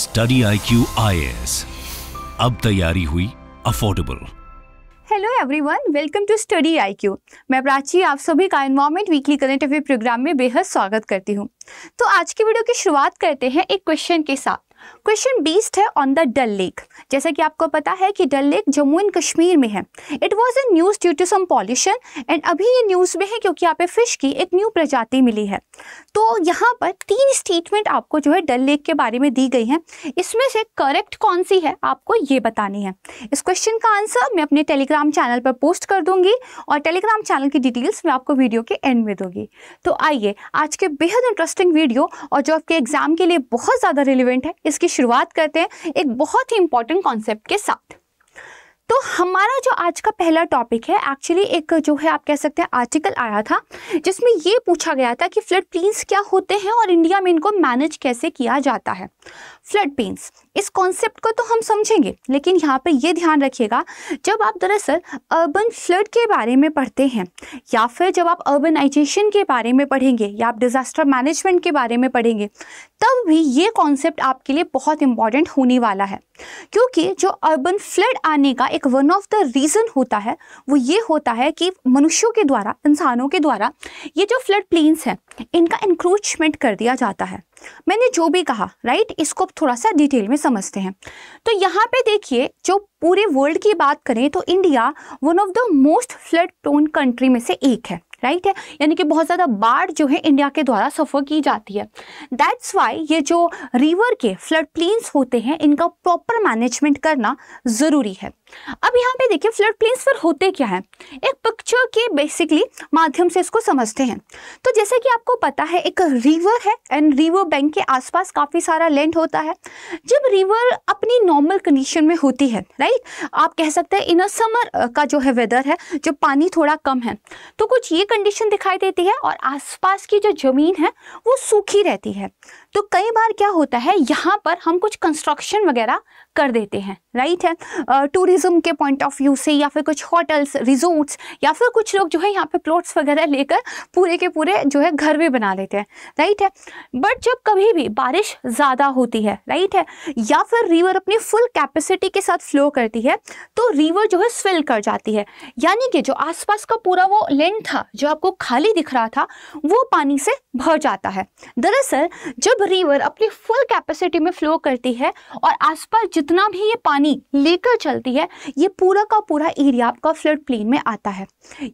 Study I Q अब तैयारी हुई affordable hello everyone welcome to study IQ मैं प्राची आप सभी का environment weekly current affair program में बेहद स्वागत करती हूँ तो आज की वीडियो की शुरुआत करते हैं एक क्वेश्चन के साथ क्वेश्चन बीस्ट है ऑन द डल लेक जैसा कि आपको पता है कि डल लेक जम्मू एंड कश्मीर में है it was a news due to some pollution and अभी ये न्यूज़ में है क्योंकि यहाँ पे फिश की एक न्यू प्रजाति मिली है तो यहाँ पर तीन स्टेटमेंट आपको जो है डल लेक के बारे में दी गई हैं इसमें से करेक्ट कौन सी है आपको ये बतानी है इस क्वेश्चन का आंसर मैं अपने टेलीग्राम चैनल पर पोस्ट कर दूंगी और टेलीग्राम चैनल की डिटेल्स मैं आपको वीडियो के एंड में दूंगी तो आइए आज के बेहद इंटरेस्टिंग वीडियो और जो आपके एग्जाम के लिए बहुत ज़्यादा रिलिवेंट है इसकी शुरुआत करते हैं एक बहुत ही इंपॉर्टेंट कॉन्सेप्ट के साथ तो हमारा जो आज का पहला टॉपिक है एक्चुअली एक जो है आप कह सकते हैं आर्टिकल आया था जिसमें ये पूछा गया था कि फ्लड प्लीन्स क्या होते हैं और इंडिया में इनको मैनेज कैसे किया जाता है फ्लड पेंस इस कॉन्सेप्ट को तो हम समझेंगे लेकिन यहाँ पर ये ध्यान रखिएगा जब आप दरअसल अर्बन फ्लड के बारे में पढ़ते हैं या फिर जब आप अर्बनाइजेशन के बारे में पढ़ेंगे या आप डिज़ास्टर मैनेजमेंट के बारे में पढ़ेंगे तब भी ये कॉन्सेप्ट आपके लिए बहुत इंपॉर्टेंट होने वाला है क्योंकि जो अर्बन फ्लड आने का एक वन ऑफ द रीज़न होता है वो ये होता है कि मनुष्यों के द्वारा इंसानों के द्वारा ये जो फ्लड प्लेन्स हैं इनका इंक्रोचमेंट कर दिया जाता है मैंने जो भी कहा राइट इसको थोड़ा सा डिटेल में समझते हैं तो यहाँ पे देखिए जो पूरे वर्ल्ड की बात करें तो India one of the most flood टोन कंट्री में से एक है राइट right है यानी कि बहुत ज़्यादा बाढ़ जो है इंडिया के द्वारा सफ़र की जाती है दैट्स वाई ये जो रिवर के फ्लड प्लेन्स होते हैं इनका प्रॉपर मैनेजमेंट करना ज़रूरी है अब यहाँ पे देखिए फ्लड प्लेन्स पर होते क्या है एक पिक्चर के बेसिकली माध्यम से इसको समझते हैं तो जैसे कि आपको पता है एक रिवर है एंड रिवर बैंक के आसपास काफ़ी सारा लैंड होता है जब रिवर अपनी नॉर्मल कंडीशन में होती है राइट आप कह सकते हैं इन समर का जो है वेदर है जब पानी थोड़ा कम है तो कुछ ये कंडीशन दिखाई देती है और आसपास की जो ज़मीन है वो सूखी रहती है तो कई बार क्या होता है यहाँ पर हम कुछ कंस्ट्रक्शन वगैरह कर देते हैं राइट है टूरिज्म के पॉइंट ऑफ व्यू से या फिर कुछ होटल्स रिजोर्ट्स या फिर कुछ लोग जो है यहाँ पे प्लॉट्स वगैरह लेकर पूरे के पूरे जो है घर भी बना लेते हैं राइट है बट जब कभी भी बारिश ज़्यादा होती है राइट है या फिर रिवर अपनी फुल कैपेसिटी के साथ फ्लो करती है तो रिवर जो है स्विल कर जाती है यानी कि जो आसपास का पूरा वो लैंड था जो आपको खाली दिख रहा था वो पानी से भर जाता है दरअसल जब जब रिवर अपनी फुल कैपेसिटी में फ्लो करती है और आसपास जितना भी ये पानी लेकर चलती है ये पूरा का पूरा एरिया आपका फ्लड प्लेन में आता है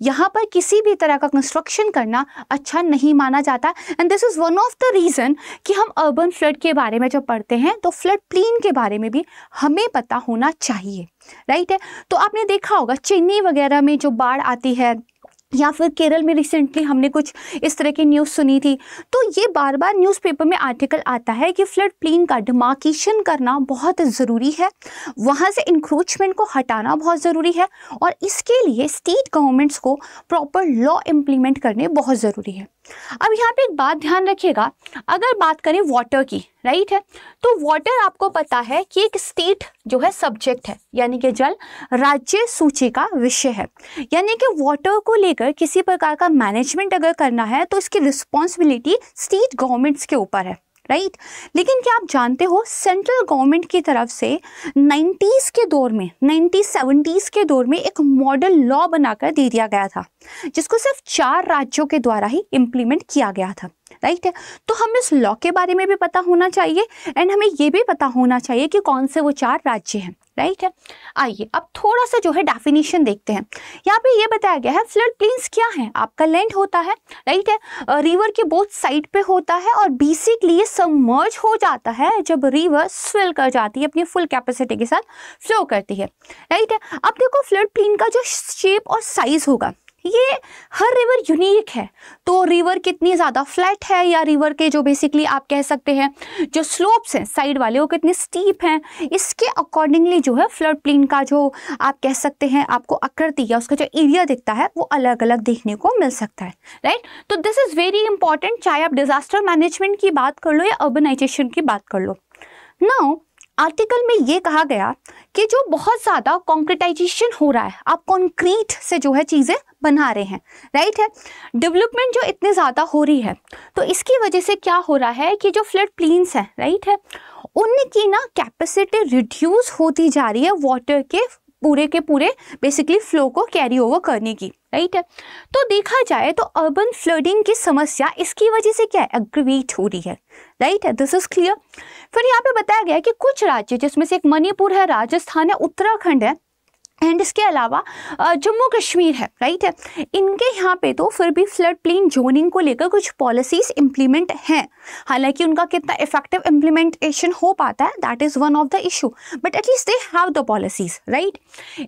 यहाँ पर किसी भी तरह का कंस्ट्रक्शन करना अच्छा नहीं माना जाता and this is one of the reason कि हम अर्बन फ्लड के बारे में जब पढ़ते हैं तो फ्लड प्लेन के बारे में भी हमें पता होना चाहिए राइट है तो आपने देखा होगा चेन्नई वगैरह में जो बाढ़ आती है या फिर केरल में रिसेंटली हमने कुछ इस तरह की न्यूज़ सुनी थी तो ये बार बार न्यूज़पेपर में आर्टिकल आता है कि फ्लड प्लेन का डिमार्केशन करना बहुत ज़रूरी है वहाँ से इंक्रोचमेंट को हटाना बहुत ज़रूरी है और इसके लिए स्टेट गवर्नमेंट्स को प्रॉपर लॉ इम्प्लीमेंट करने बहुत ज़रूरी है अब यहाँ पे एक बात ध्यान रखिएगा अगर बात करें वाटर की राइट है तो वाटर आपको पता है कि एक स्टेट जो है सब्जेक्ट है यानी कि जल राज्य सूची का विषय है यानी कि वाटर को लेकर किसी प्रकार का मैनेजमेंट अगर करना है तो इसकी रिस्पॉन्सिबिलिटी स्टेट गवर्नमेंट्स के ऊपर है राइट लेकिन क्या आप जानते हो सेंट्रल गवर्नमेंट की तरफ से 90s के दौर में 90s के दौर में एक मॉडल लॉ बनाकर दे दिया गया था जिसको सिर्फ चार राज्यों के द्वारा ही इम्प्लीमेंट किया गया था राइट है तो हमें उस लॉ के बारे में भी पता होना चाहिए एंड हमें ये भी पता होना चाहिए कि कौन से वो चार राज्य हैं राइट है आइए अब थोड़ा सा जो है डेफिनेशन देखते हैं यहाँ पे ये बताया गया है फ्लड प्लेन्स क्या है आपका लैंड होता है राइट है रिवर के बोथ साइड पे होता है और बेसिकली ये सबमर्ज हो जाता है जब रिवर स्विल कर जाती है अपनी फुल कैपेसिटी के साथ फ्लो करती है राइट है अब देखो फ्लड प्लेन का जो शेप और साइज होगा ये हर रिवर यूनिक है तो रिवर कितनी ज़्यादा फ्लैट है या रिवर के जो बेसिकली आप कह सकते हैं जो स्लोप्स हैं साइड वाले वो कितने स्टीप हैं इसके अकॉर्डिंगली जो है फ्लड प्लेन का जो आप कह सकते हैं आपको आकृति या उसका जो एरिया दिखता है वो अलग अलग देखने को मिल सकता है राइट तो दिस इज़ वेरी इंपॉर्टेंट चाहे आप डिज़ास्टर मैनेजमेंट की बात कर लो या अर्बनाइजेशन की बात कर लो नाउ आर्टिकल में ये कहा गया कि जो बहुत ज़्यादा कॉन्क्रिटाइजेशन हो रहा है आप कॉन्क्रीट से जो है चीज़ें बना रहे हैं राइट है डेवलपमेंट जो इतनी ज़्यादा हो रही है तो इसकी वजह से क्या हो रहा है कि जो फ्लड प्लेन्स हैं राइट है उनकी ना कैपेसिटी रिड्यूस होती जा रही है वाटर के पूरे के पूरे बेसिकली फ्लो को कैरी ओवर करने की राइट है तो देखा जाए तो अर्बन फ्लडिंग की समस्या इसकी वजह से क्या है एग्रीवेट हो रही है राइट दिस इज क्लियर फिर यहाँ पे बताया गया है कि कुछ राज्य जिसमें से एक मणिपुर है राजस्थान है उत्तराखंड है एंड इसके अलावा जम्मू कश्मीर है राइट है इनके यहाँ पे तो फिर भी फ्लड प्लेन जोनिंग को लेकर कुछ पॉलिसीज़ इम्प्लीमेंट हैं हालांकि उनका कितना इफेक्टिव इम्प्लीमेंटेशन हो पाता है that is one of the issue but at least they have the policies right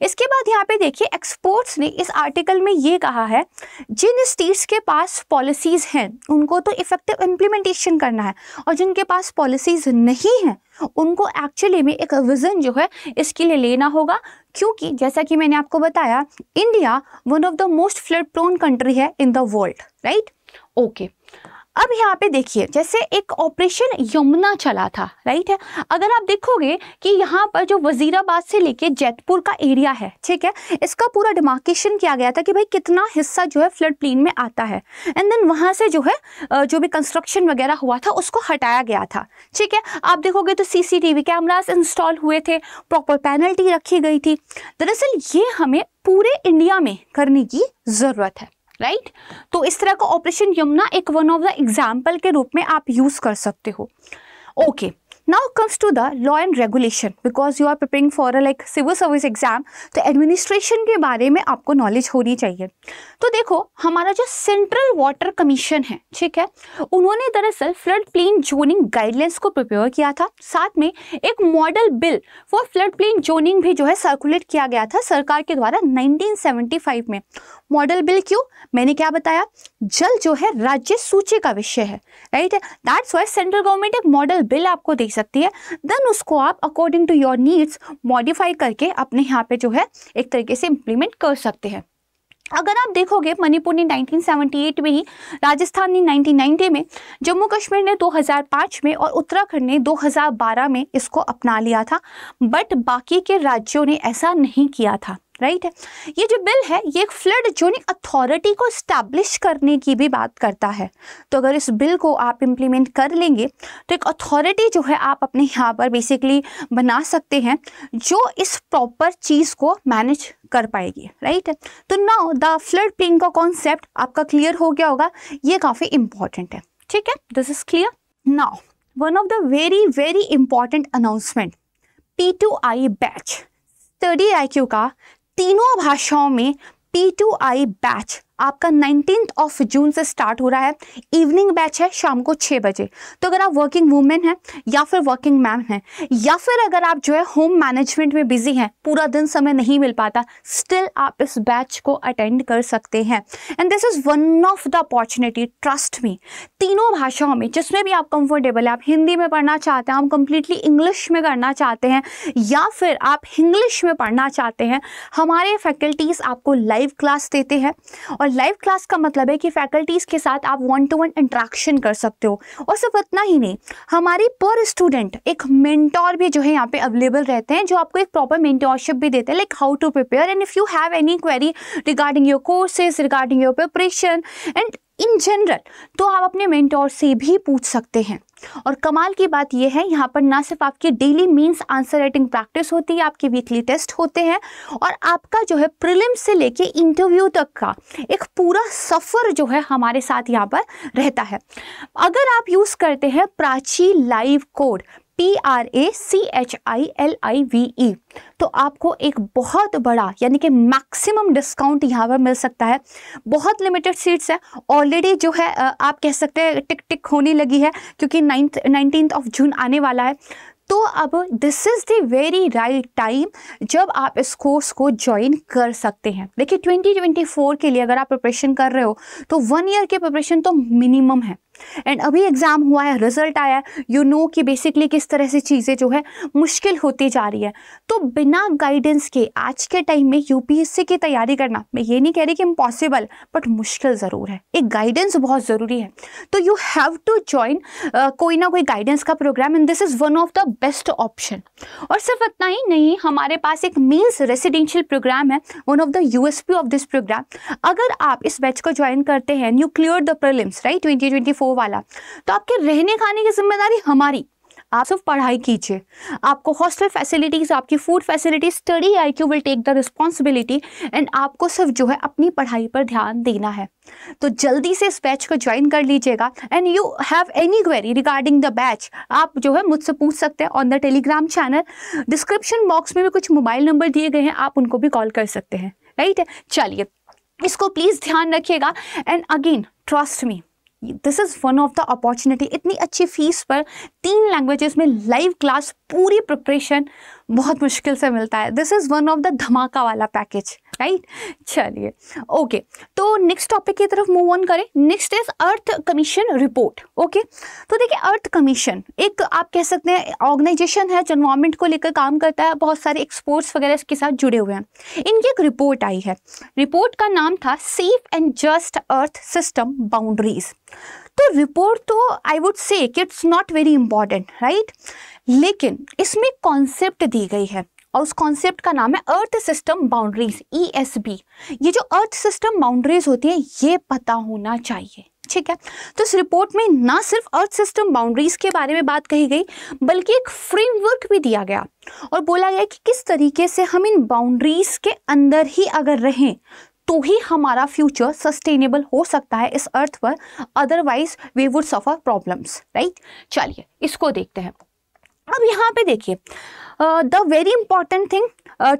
इसके बाद यहाँ पे देखिए एक्सपोर्ट्स ने इस आर्टिकल में ये कहा है जिन स्टेट्स के पास पॉलिसीज़ हैं उनको तो इफेक्टिव इम्प्लीमेंटेशन करना है और जिनके पास पॉलिसीज़ नहीं हैं उनको एक्चुअली में एक विज़न जो है इसके लिए लेना होगा क्योंकि जैसा कि मैंने आपको बताया India one of the most flood prone country है in the world right okay अब यहाँ पे देखिए जैसे एक ऑपरेशन यमुना चला था राइट है अगर आप देखोगे कि यहाँ पर जो वजीराबाद से लेके जैतपुर का एरिया है ठीक है इसका पूरा डिमार्केशन किया गया था कि भाई कितना हिस्सा जो है फ्लड प्लेन में आता है एंड देन वहाँ से जो है जो भी कंस्ट्रक्शन वगैरह हुआ था उसको हटाया गया था ठीक है आप देखोगे तो सी सी कैमराज इंस्टॉल हुए थे प्रॉपर पेनल्टी रखी गई थी दरअसल ये हमें पूरे इंडिया में करने की ज़रूरत है राइट तो इस तरह का ऑपरेशन यमुना एक वन ऑफ द एग्जाम्पल के रूप में आप यूज कर सकते हो okay okay. now comes to the law and regulation because you are preparing for a like civil service exam तो administration के बारे में आपको knowledge होनी चाहिए तो देखो हमारा जो central water commission है ठीक है उन्होंने दरअसल flood plain zoning guidelines को prepare किया था साथ में एक model bill for flood plain zoning भी जो है circulate किया गया था सरकार के द्वारा 1975 में मॉडल बिल क्यों मैंने क्या बताया जल जो है राज्य सूची का विषय है right that's why central government एक मॉडल बिल आपको दे सकती है देन उसको आप according to your needs modify करके अपने यहाँ पे जो है एक तरीके से इम्प्लीमेंट कर सकते हैं अगर आप देखोगे मणिपुर ने 1978 में ही राजस्थान ने 1990 में जम्मू कश्मीर ने 2005 में और उत्तराखंड ने 2012 में इसको अपना लिया था बट बाकी के राज्यों ने ऐसा नहीं किया था राइट right? है ये जो बिल है ये एक फ्लड जोनिंग अथॉरिटी को स्टैब्लिश करने की भी बात करता है तो अगर इस बिल को आप इम्प्लीमेंट कर लेंगे तो एक अथॉरिटी जो है आप अपने यहाँ पर बेसिकली बना सकते हैं जो इस प्रॉपर चीज़ को मैनेज कर पाएगी राइट right? तो नाउ द फ्लड प्लेन का कॉन्सेप्ट आपका क्लियर हो गया होगा ये काफ़ी इंपॉर्टेंट है ठीक है this is clear now one of the very very important announcement P batch study I का तीनों भाषाओं में पी टू आई बैच आपका नाइनटीन ऑफ जून से स्टार्ट हो रहा है इवनिंग बैच है शाम को छः बजे तो अगर आप वर्किंग वूमेन हैं या फिर वर्किंग मैम हैं या फिर अगर आप जो है होम मैनेजमेंट में बिजी हैं पूरा दिन समय नहीं मिल पाता स्टिल आप इस बैच को अटेंड कर सकते हैं and this is one of the opportunity trust में तीनों भाषाओं में जिसमें भी आप कंफर्टेबल है आप हिंदी में पढ़ना चाहते हैं आप कंप्लीटली इंग्लिश में करना चाहते हैं या फिर आप इंग्लिश में पढ़ना चाहते हैं हमारे फैकल्टीज़ आपको लाइव क्लास देते हैं और और लाइव क्लास का मतलब है कि फैकल्टीज़ के साथ आप वन टू वन इंट्रैक्शन कर सकते हो और सिर्फ इतना ही नहीं हमारी पर स्टूडेंट एक मेंटोर भी जो है यहाँ पे अवेलेबल रहते हैं जो आपको एक प्रॉपर मेंटोरशिप भी देते हैं like how to prepare and if you have any query regarding your courses regarding your preparation and in general तो आप अपने मेंटोर से भी पूछ सकते हैं और कमाल की बात यह है यहाँ पर ना सिर्फ आपकी daily mains answer writing practice होती है आपके वीकली टेस्ट होते हैं और आपका जो है प्रिलिम से लेके इंटरव्यू तक का एक पूरा सफ़र जो है हमारे साथ यहाँ पर रहता है अगर आप यूज़ करते हैं Prachi live code P R A C H I L I V E तो आपको एक बहुत बड़ा यानी कि मैक्सिमम डिस्काउंट यहाँ पर मिल सकता है बहुत लिमिटेड सीट्स है ऑलरेडी जो है आप कह सकते हैं टिक टिक होने लगी है क्योंकि नाइन्थ नाइनटीन ऑफ जून आने वाला है तो अब this is the very right time जब आप इस कोर्स को ज्वाइन कर सकते हैं देखिए 2024 के लिए अगर आप प्रिपरेशन कर रहे हो तो वन ईयर के प्रिपरेशन तो मिनिमम है एंड अभी एग्ज़ाम हुआ है रिजल्ट आया है यू नो कि बेसिकली किस तरह से चीज़ें जो है मुश्किल होती जा रही है तो बिना गाइडेंस के आज के टाइम में यूपीएससी की तैयारी करना मैं ये नहीं कह रही कि इम्पॉसिबल बट मुश्किल ज़रूर है एक गाइडेंस बहुत ज़रूरी है तो यू हैव टू ज्वाइन कोई ना कोई गाइडेंस का program and this is one of the best option और सिर्फ इतना ही नहीं हमारे पास एक मेन्स रेसिडेंशियल प्रोग्राम है one of the you of this program अगर आप इस बैच को ज्वाइन करते हैं and you clear the prelims right twenty वो वाला तो आपके रहने खाने की जिम्मेदारी हमारी आप सिर्फ पढ़ाई कीजिए आपको हॉस्टल फैसिलिटीज़ आपकी food facility study I Q will take the responsibility and आपको सिर्फ जो है अपनी पढ़ाई पर ध्यान देना है तो जल्दी से इस बैच को ज्वाइन कर लीजिएगा and you have any query regarding the batch आप जो है मुझसे पूछ सकते हैं on the Telegram channel description box में भी कुछ मोबाइल नंबर दिए गए हैं आप उनको भी कॉल कर सकते हैं राइट है चलिए इसको प्लीज़ ध्यान रखिएगा and again trust me this is one of the opportunity इतनी अच्छी फीस पर तीन लैंग्वेजेस में लाइव क्लास पूरी प्रिपरेशन बहुत मुश्किल से मिलता है this is one of the धमाका वाला पैकेज राइट चलिए ओके तो नेक्स्ट टॉपिक की तरफ मूव ऑन करें next is earth commission report okay तो देखिए अर्थ कमीशन एक आप कह सकते हैं ऑर्गेनाइजेशन है जो इन्वायरमेंट को लेकर काम करता है बहुत सारे एक्सपोर्ट्स वगैरह इसके साथ जुड़े हुए हैं इनकी एक रिपोर्ट आई है रिपोर्ट का नाम था safe and just earth system boundaries तो रिपोर्ट तो आई वुड से कि it's not very important right लेकिन इसमें कॉन्सेप्ट दी गई है और उस कॉन्सेप्ट का नाम है अर्थ सिस्टम बाउंड्रीज ई ये जो अर्थ सिस्टम बाउंड्रीज होती है ये पता होना चाहिए ठीक है तो इस रिपोर्ट में ना सिर्फ अर्थ सिस्टम बाउंड्रीज के बारे में बात कही गई बल्कि एक फ्रेमवर्क भी दिया गया और बोला गया कि किस तरीके से हम इन बाउंड्रीज के अंदर ही अगर रहें तो ही हमारा फ्यूचर सस्टेनेबल हो सकता है इस अर्थ पर otherwise we would suffer problems right चलिए इसको देखते हैं अब यहाँ पे देखिए the very important thing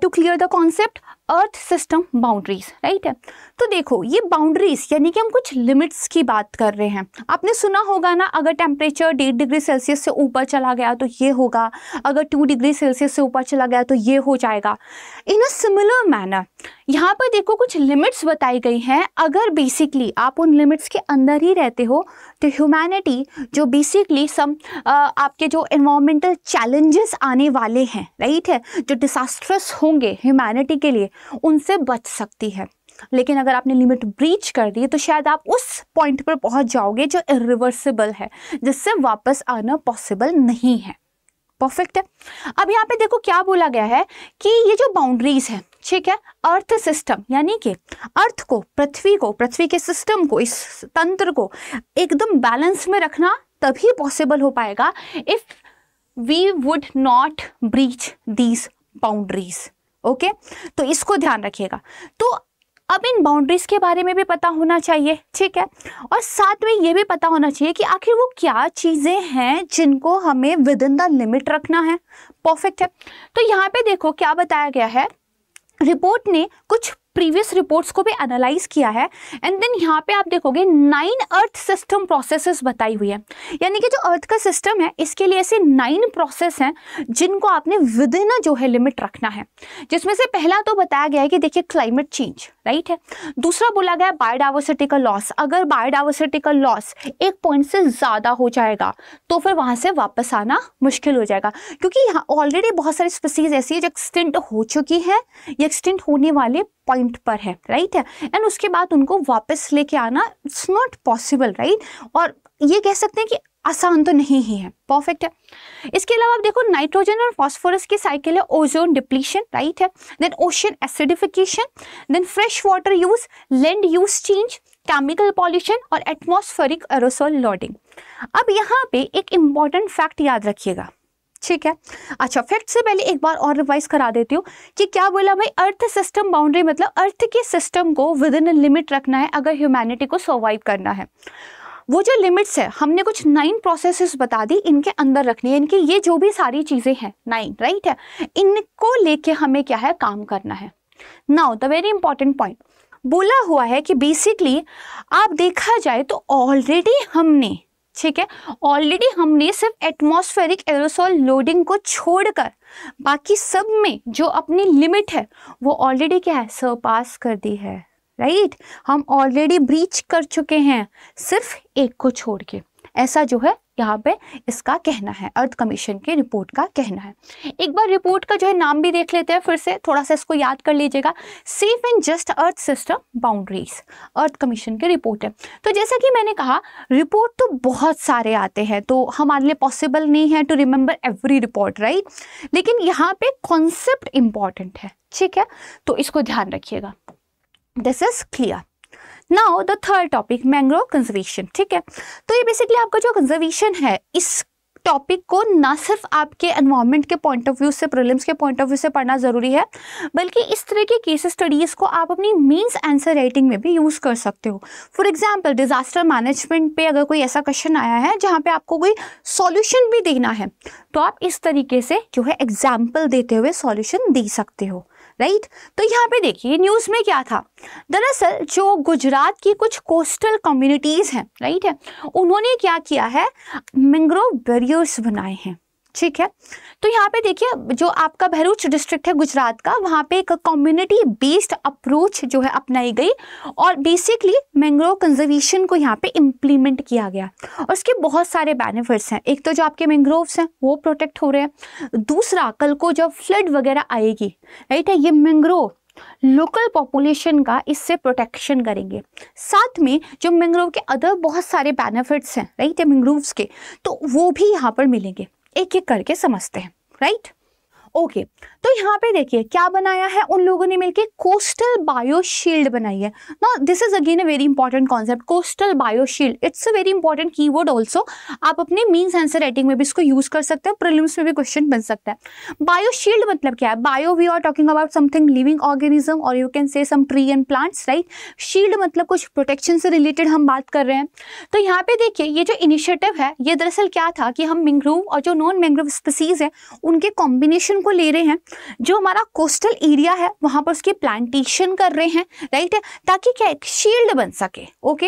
to clear the concept earth system boundaries right है तो देखो ये बाउंड्रीज यानी कि हम कुछ लिमिट्स की बात कर रहे हैं आपने सुना होगा ना अगर टेम्परेचर डेढ़ डिग्री सेल्सियस से ऊपर चला गया तो ये होगा अगर टू डिग्री सेल्सियस से ऊपर चला गया तो ये हो जाएगा इन अ सिमिलर मैनर यहाँ पर देखो कुछ लिमिट्स बताई गई हैं अगर बेसिकली आप उन लिमिट्स के अंदर ही रहते हो तो ह्यूमैनिटी जो बेसिकली सम uh, आपके जो इन्वामेंटल चैलेंजेस आने वाले हैं राइट है जो डिसास्ट्रस होंगे ह्यूमैनिटी के लिए उनसे बच सकती है लेकिन अगर आपने लिमिट ब्रीच कर दी तो शायद आप उस पॉइंट पर पहुंच जाओगे जो इिवर्सिबल है जिससे वापस आना पॉसिबल नहीं है परफेक्ट है अब यहाँ पे देखो क्या बोला गया है कि ये जो बाउंड्रीज है ठीक है अर्थ सिस्टम यानी कि अर्थ को पृथ्वी को पृथ्वी के सिस्टम को इस तंत्र को एकदम बैलेंस में रखना तभी पॉसिबल हो पाएगा if we would not breach these boundaries okay तो इसको ध्यान रखिएगा तो अब इन बाउंड्रीज के बारे में भी पता होना चाहिए ठीक है और साथ में ये भी पता होना चाहिए कि आखिर वो क्या चीज़ें हैं जिनको हमें विद इन द लिमिट रखना है परफेक्ट है तो यहाँ पे देखो क्या बताया गया है रिपोर्ट ने कुछ प्रीवियस रिपोर्ट्स को भी एनालाइज किया है एंड देन यहाँ पे आप देखोगे नाइन अर्थ सिस्टम प्रोसेसेस बताई हुई है यानी कि जो अर्थ का सिस्टम है इसके लिए ऐसे नाइन प्रोसेस हैं जिनको आपने विद इन जो है लिमिट रखना है जिसमें से पहला तो बताया गया है कि देखिए क्लाइमेट चेंज राइट है दूसरा बोला गया बायोडाइवर्सिटी का लॉस अगर बायोडाइवर्सिटी का लॉस एक पॉइंट से ज़्यादा हो जाएगा तो फिर वहाँ से वापस आना मुश्किल हो जाएगा क्योंकि यहाँ ऑलरेडी बहुत सारी स्पीसीज ऐसी है जो एक्सटेंट हो चुकी हैं या एक्सटेंट होने वाले पॉइंट पर है राइट है एंड उसके बाद उनको वापस लेके आना इट्स नॉट पॉसिबल राइट और ये कह सकते हैं कि आसान तो नहीं ही है परफेक्ट है इसके अलावा आप देखो नाइट्रोजन और फॉस्फोरस की साइकिल है ओजोन डिप्लीशन राइट है then ocean acidification then fresh water use land use change chemical pollution और एटमोस्फेरिक एरोसोल लोडिंग अब यहाँ पे एक इम्पॉर्टेंट फैक्ट याद रखिएगा ठीक है अच्छा फैक्ट से पहले एक बार और रिवाइज करा देती हूँ कि क्या बोला भाई अर्थ सिस्टम बाउंड्री मतलब अर्थ के सिस्टम को विद इन लिमिट रखना है अगर ह्यूमैनिटी को सर्वाइव करना है वो जो लिमिट्स है हमने कुछ नाइन प्रोसेसेस बता दी इनके अंदर रखनी है इनकी ये जो भी सारी चीज़ें हैं नाइन राइट है इनको लेके हमें क्या है काम करना है now the very important point बोला हुआ है कि बेसिकली आप देखा जाए तो ऑलरेडी हमने ठीक है ऑलरेडी हमने सिर्फ एटमॉस्फेरिक एरोसोल लोडिंग को छोड़कर बाकी सब में जो अपनी लिमिट है वो ऑलरेडी क्या है सरपास कर दी है राइट right? हम ऑलरेडी ब्रीच कर चुके हैं सिर्फ एक को छोड़ के ऐसा जो है यहाँ पे इसका कहना है अर्थ कमीशन की रिपोर्ट का कहना है एक बार रिपोर्ट का जो है नाम भी देख लेते हैं फिर से थोड़ा सा इसको याद कर लीजिएगा safe and just earth system boundaries earth commission की रिपोर्ट है तो जैसा कि मैंने कहा रिपोर्ट तो बहुत सारे आते हैं तो हमारे लिए पॉसिबल नहीं है to remember every report right लेकिन यहाँ पे कॉन्सेप्ट इम्पॉर्टेंट है ठीक है तो इसको ध्यान रखिएगा this is clear now the third topic mangrove conservation ठीक है तो ये बेसिकली आपका जो कंजर्वेशन है इस टॉपिक को ना सिर्फ आपके एनवायरमेंट के पॉइंट ऑफ व्यू से प्रॉब्लम्स के पॉइंट ऑफ व्यू से पढ़ना ज़रूरी है बल्कि इस तरह के केस स्टडीज़ को आप अपनी मीन्स आंसर राइटिंग में भी यूज़ कर सकते हो फॉर एग्जांपल डिज़ास्टर मैनेजमेंट पे अगर कोई ऐसा क्वेश्चन आया है जहाँ पे आपको कोई सॉल्यूशन भी देना है तो आप इस तरीके से जो है एग्जाम्पल देते हुए सोल्यूशन दे सकते हो राइट तो यहाँ पे देखिए न्यूज़ में क्या था दरअसल जो गुजरात की कुछ कोस्टल कम्युनिटीज़ हैं राइट है उन्होंने क्या किया है मैंग्रोव बैरियर्स बनाए हैं ठीक है तो यहाँ पे देखिए जो आपका भरूच डिस्ट्रिक्ट है गुजरात का वहाँ पे एक कम्युनिटी बेस्ड अप्रोच जो है अपनाई गई और बेसिकली मैंग्रोव कंजर्वेशन को यहाँ पे इम्प्लीमेंट किया गया और उसके बहुत सारे बेनिफिट्स हैं एक तो जो आपके मैंग्रोव्स हैं वो प्रोटेक्ट हो रहे हैं दूसरा कल को जब फ्लड वगैरह आएगी राइट है ये मैंग्रोव लोकल पॉपुलेशन का इससे प्रोटेक्शन करेंगे साथ में जो मैंग्रोव के अदर बहुत सारे बेनिफिट्स हैं राइट है मैंग्रोव्स के तो वो भी यहाँ पर मिलेंगे एक एक करके समझते हैं राइट ओके तो यहाँ पे देखिए क्या बनाया है उन लोगों ने मिलकर कोस्टल बायोशील्ड बनाई है ना this is again a very important concept coastal bioshield it's a very important key also आप अपने मीन आंसर राइटिंग में भी इसको यूज कर सकते हैं प्रिलिम्स में भी क्वेश्चन बन सकता है बायोशील्ड मतलब क्या है bio we are talking about something living organism और you can say some tree and plants right shield मतलब कुछ प्रोटेक्शन से रिलेटेड हम बात कर रहे हैं तो यहाँ पे देखिए ये जो इनिशिएटिव है ये दरअसल क्या था कि हम मैंग्रोव और जो नॉन मैंग्रोव स्पीसीज है उनके कॉम्बिनेशन को ले रहे हैं जो हमारा कोस्टल एरिया है वहां पर उसकी प्लांटेशन कर रहे हैं राइट है ताकि क्या एक शील्ड बन सके ओके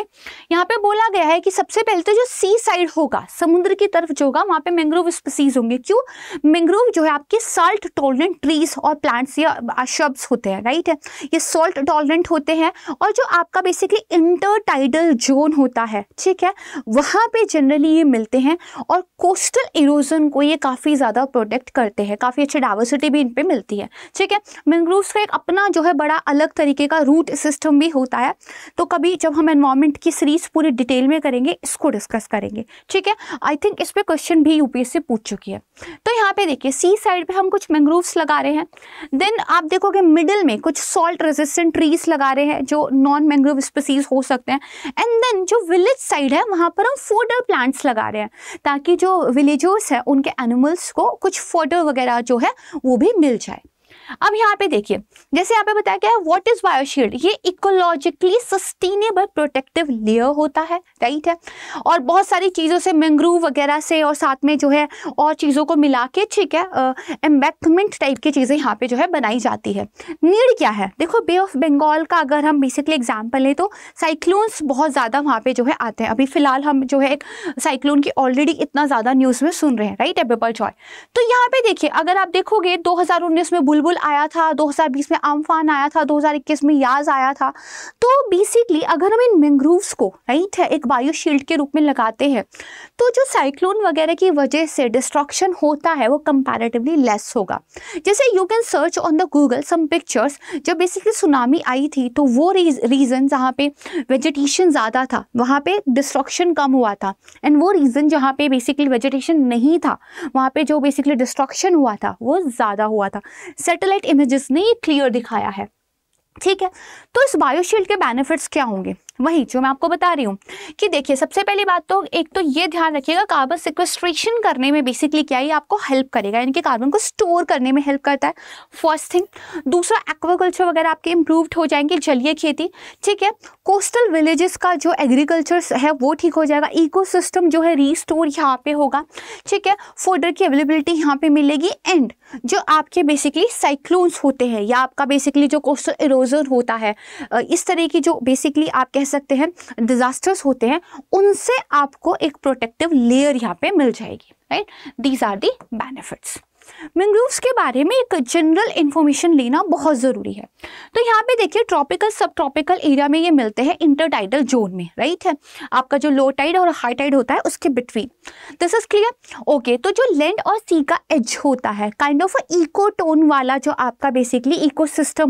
यहाँ पे बोला गया है कि सबसे पहले तो जो सी साइड होगा समुद्र की तरफ जो होगा वहां पे मैंग्रोव स्पीसीज होंगे क्यों मैंग्रोव जो है आपके साल्ट टॉलरेंट ट्रीज और प्लांट्स या शब्स होते हैं राइट है ये सॉल्ट टॉलरेंट होते हैं और जो आपका बेसिकली इंटरटाइडल जोन होता है ठीक है वहां पर जनरली ये मिलते हैं और कोस्टल इरोजन को ये काफ़ी ज़्यादा प्रोटेक्ट करते हैं काफ़ी अच्छे अच्छी डाइवर्सिटी भी इन पर मिलती है ठीक है मैंग्रोव्स का एक अपना जो है बड़ा अलग तरीके का रूट सिस्टम भी होता है तो कभी जब हम एनवायरमेंट की सीरीज पूरी डिटेल में करेंगे इसको डिस्कस करेंगे ठीक है आई थिंक इस पर क्वेश्चन भी यूपीएस से पूछ चुकी है तो यहाँ पे देखिए सी साइड पे हम कुछ मैंग्रोव्स लगा रहे हैं देन आप देखोगे मिडिल में कुछ सॉल्ट रेजिस्टेंट ट्रीज लगा रहे हैं जो नॉन मैंग्रोव स्पीसीज हो सकते हैं एंड देन जो विलेज साइड है वहाँ पर हम फोडर प्लांट्स लगा रहे हैं ताकि जो विलेजर्स हैं उनके एनिमल्स को कुछ फोडर वगैरह जो है है वो भी मिल जाए अब यहाँ पे देखिए जैसे यहाँ पे बताया गया है वॉट इज बायोशील्ड ये इकोलॉजिकली सस्टेनेबल प्रोटेक्टिव लेयर होता है राइट है और बहुत सारी चीज़ों से मैंग्रूव वगैरह से और साथ में जो है और चीज़ों को मिला के ठीक है एम्बैक्मेंट टाइप की चीज़ें यहाँ पे जो है बनाई जाती है नीड क्या है देखो बे ऑफ बंगाल का अगर हम बेसिकली एग्जाम्पल लें तो साइक्लोन्स बहुत ज़्यादा वहाँ पर जो है आते हैं अभी फिलहाल हम जो है एक साइक्लोन की ऑलरेडी इतना ज़्यादा न्यूज़ में सुन रहे हैं राइट एबेपर चॉय तो यहाँ पर देखिए अगर आप देखोगे दो में बुलबुल आया था 2020 में आमफान आया था 2021 में याज आया था तो बेसिकली अगर हम इन मैंग्रोव्स को राइट है एक बायोशील्ड के रूप में लगाते हैं तो जो साइक्लोन वगैरह की वजह से डिस्ट्रक्शन होता है वो कंपैरेटिवली लेस होगा जैसे you can search on the Google some pictures जब बेसिकली सुनामी आई थी तो वो रीज़न जहाँ पे वेजिटेशन ज़्यादा था वहाँ पे डिस्ट्रक्शन कम हुआ था एंड वो रीज़न जहाँ पे बेसिकली वेजिटेशन नहीं था वहाँ पे जो बेसिकली डिस्ट्रक्शन हुआ था वो ज़्यादा हुआ था सेटल सैटेलाइट इमेजेस ने ये क्लियर दिखाया है ठीक है तो इस बायोशील्ड के बेनिफिट्स क्या होंगे वही जो मैं आपको बता रही हूँ कि देखिए सबसे पहली बात तो एक तो ये ध्यान रखिएगा कार्बन सिक्वेस्ट्रेशन करने में बेसिकली क्या ये आपको हेल्प करेगा यानी कि कार्बन को स्टोर करने में हेल्प करता है फर्स्ट थिंग दूसरा एक्वाकल्चर वगैरह आपके इम्प्रूवड हो जाएंगे जलीय खेती ठीक है कोस्टल विलेजेस का जो एग्रीकल्चर है वो ठीक हो जाएगा इको जो है रीस्टोर यहाँ पे होगा ठीक है फोडर की अवेलेबिलिटी यहाँ पर मिलेगी एंड जो आपके बेसिकली साइक्लोन्स होते हैं या आपका बेसिकली जो कोस्टल इरोजन होता है इस तरह की जो बेसिकली आप कह सकते हैं डिजास्टर्स होते हैं उनसे आपको एक प्रोटेक्टिव लेयर यहाँ पे मिल जाएगी right these are the benefits mangroves के बारे में एक जनरल इन्फॉर्मेशन लेना बहुत ज़रूरी है तो यहाँ पे देखिए ट्रॉपिकल सब ट्रॉपिकल एरिया में ये मिलते हैं इंटरटाइडल जोन में राइट है आपका जो लो टाइड और हाई टाइड होता है उसके between this is clear okay तो जो लैंड और सी का एज होता है काइंड ऑफ इको टोन वाला जो आपका बेसिकली इको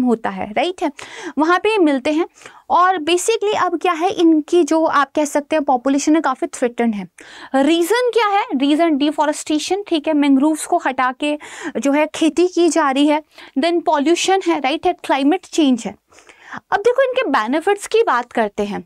होता है राइट है वहाँ पर मिलते हैं और बेसिकली अब क्या है इनकी जो आप कह सकते हैं पॉपुलेशन है काफ़ी थ्रेटन है रीज़न क्या है रीज़न डिफॉरेस्टेशन ठीक है मैंग्रोव्स को हटा के जो है खेती की जा रही है देन पॉल्यूशन है राइट है क्लाइमेट चेंज है अब देखो इनके बेनिफिट्स की बात करते हैं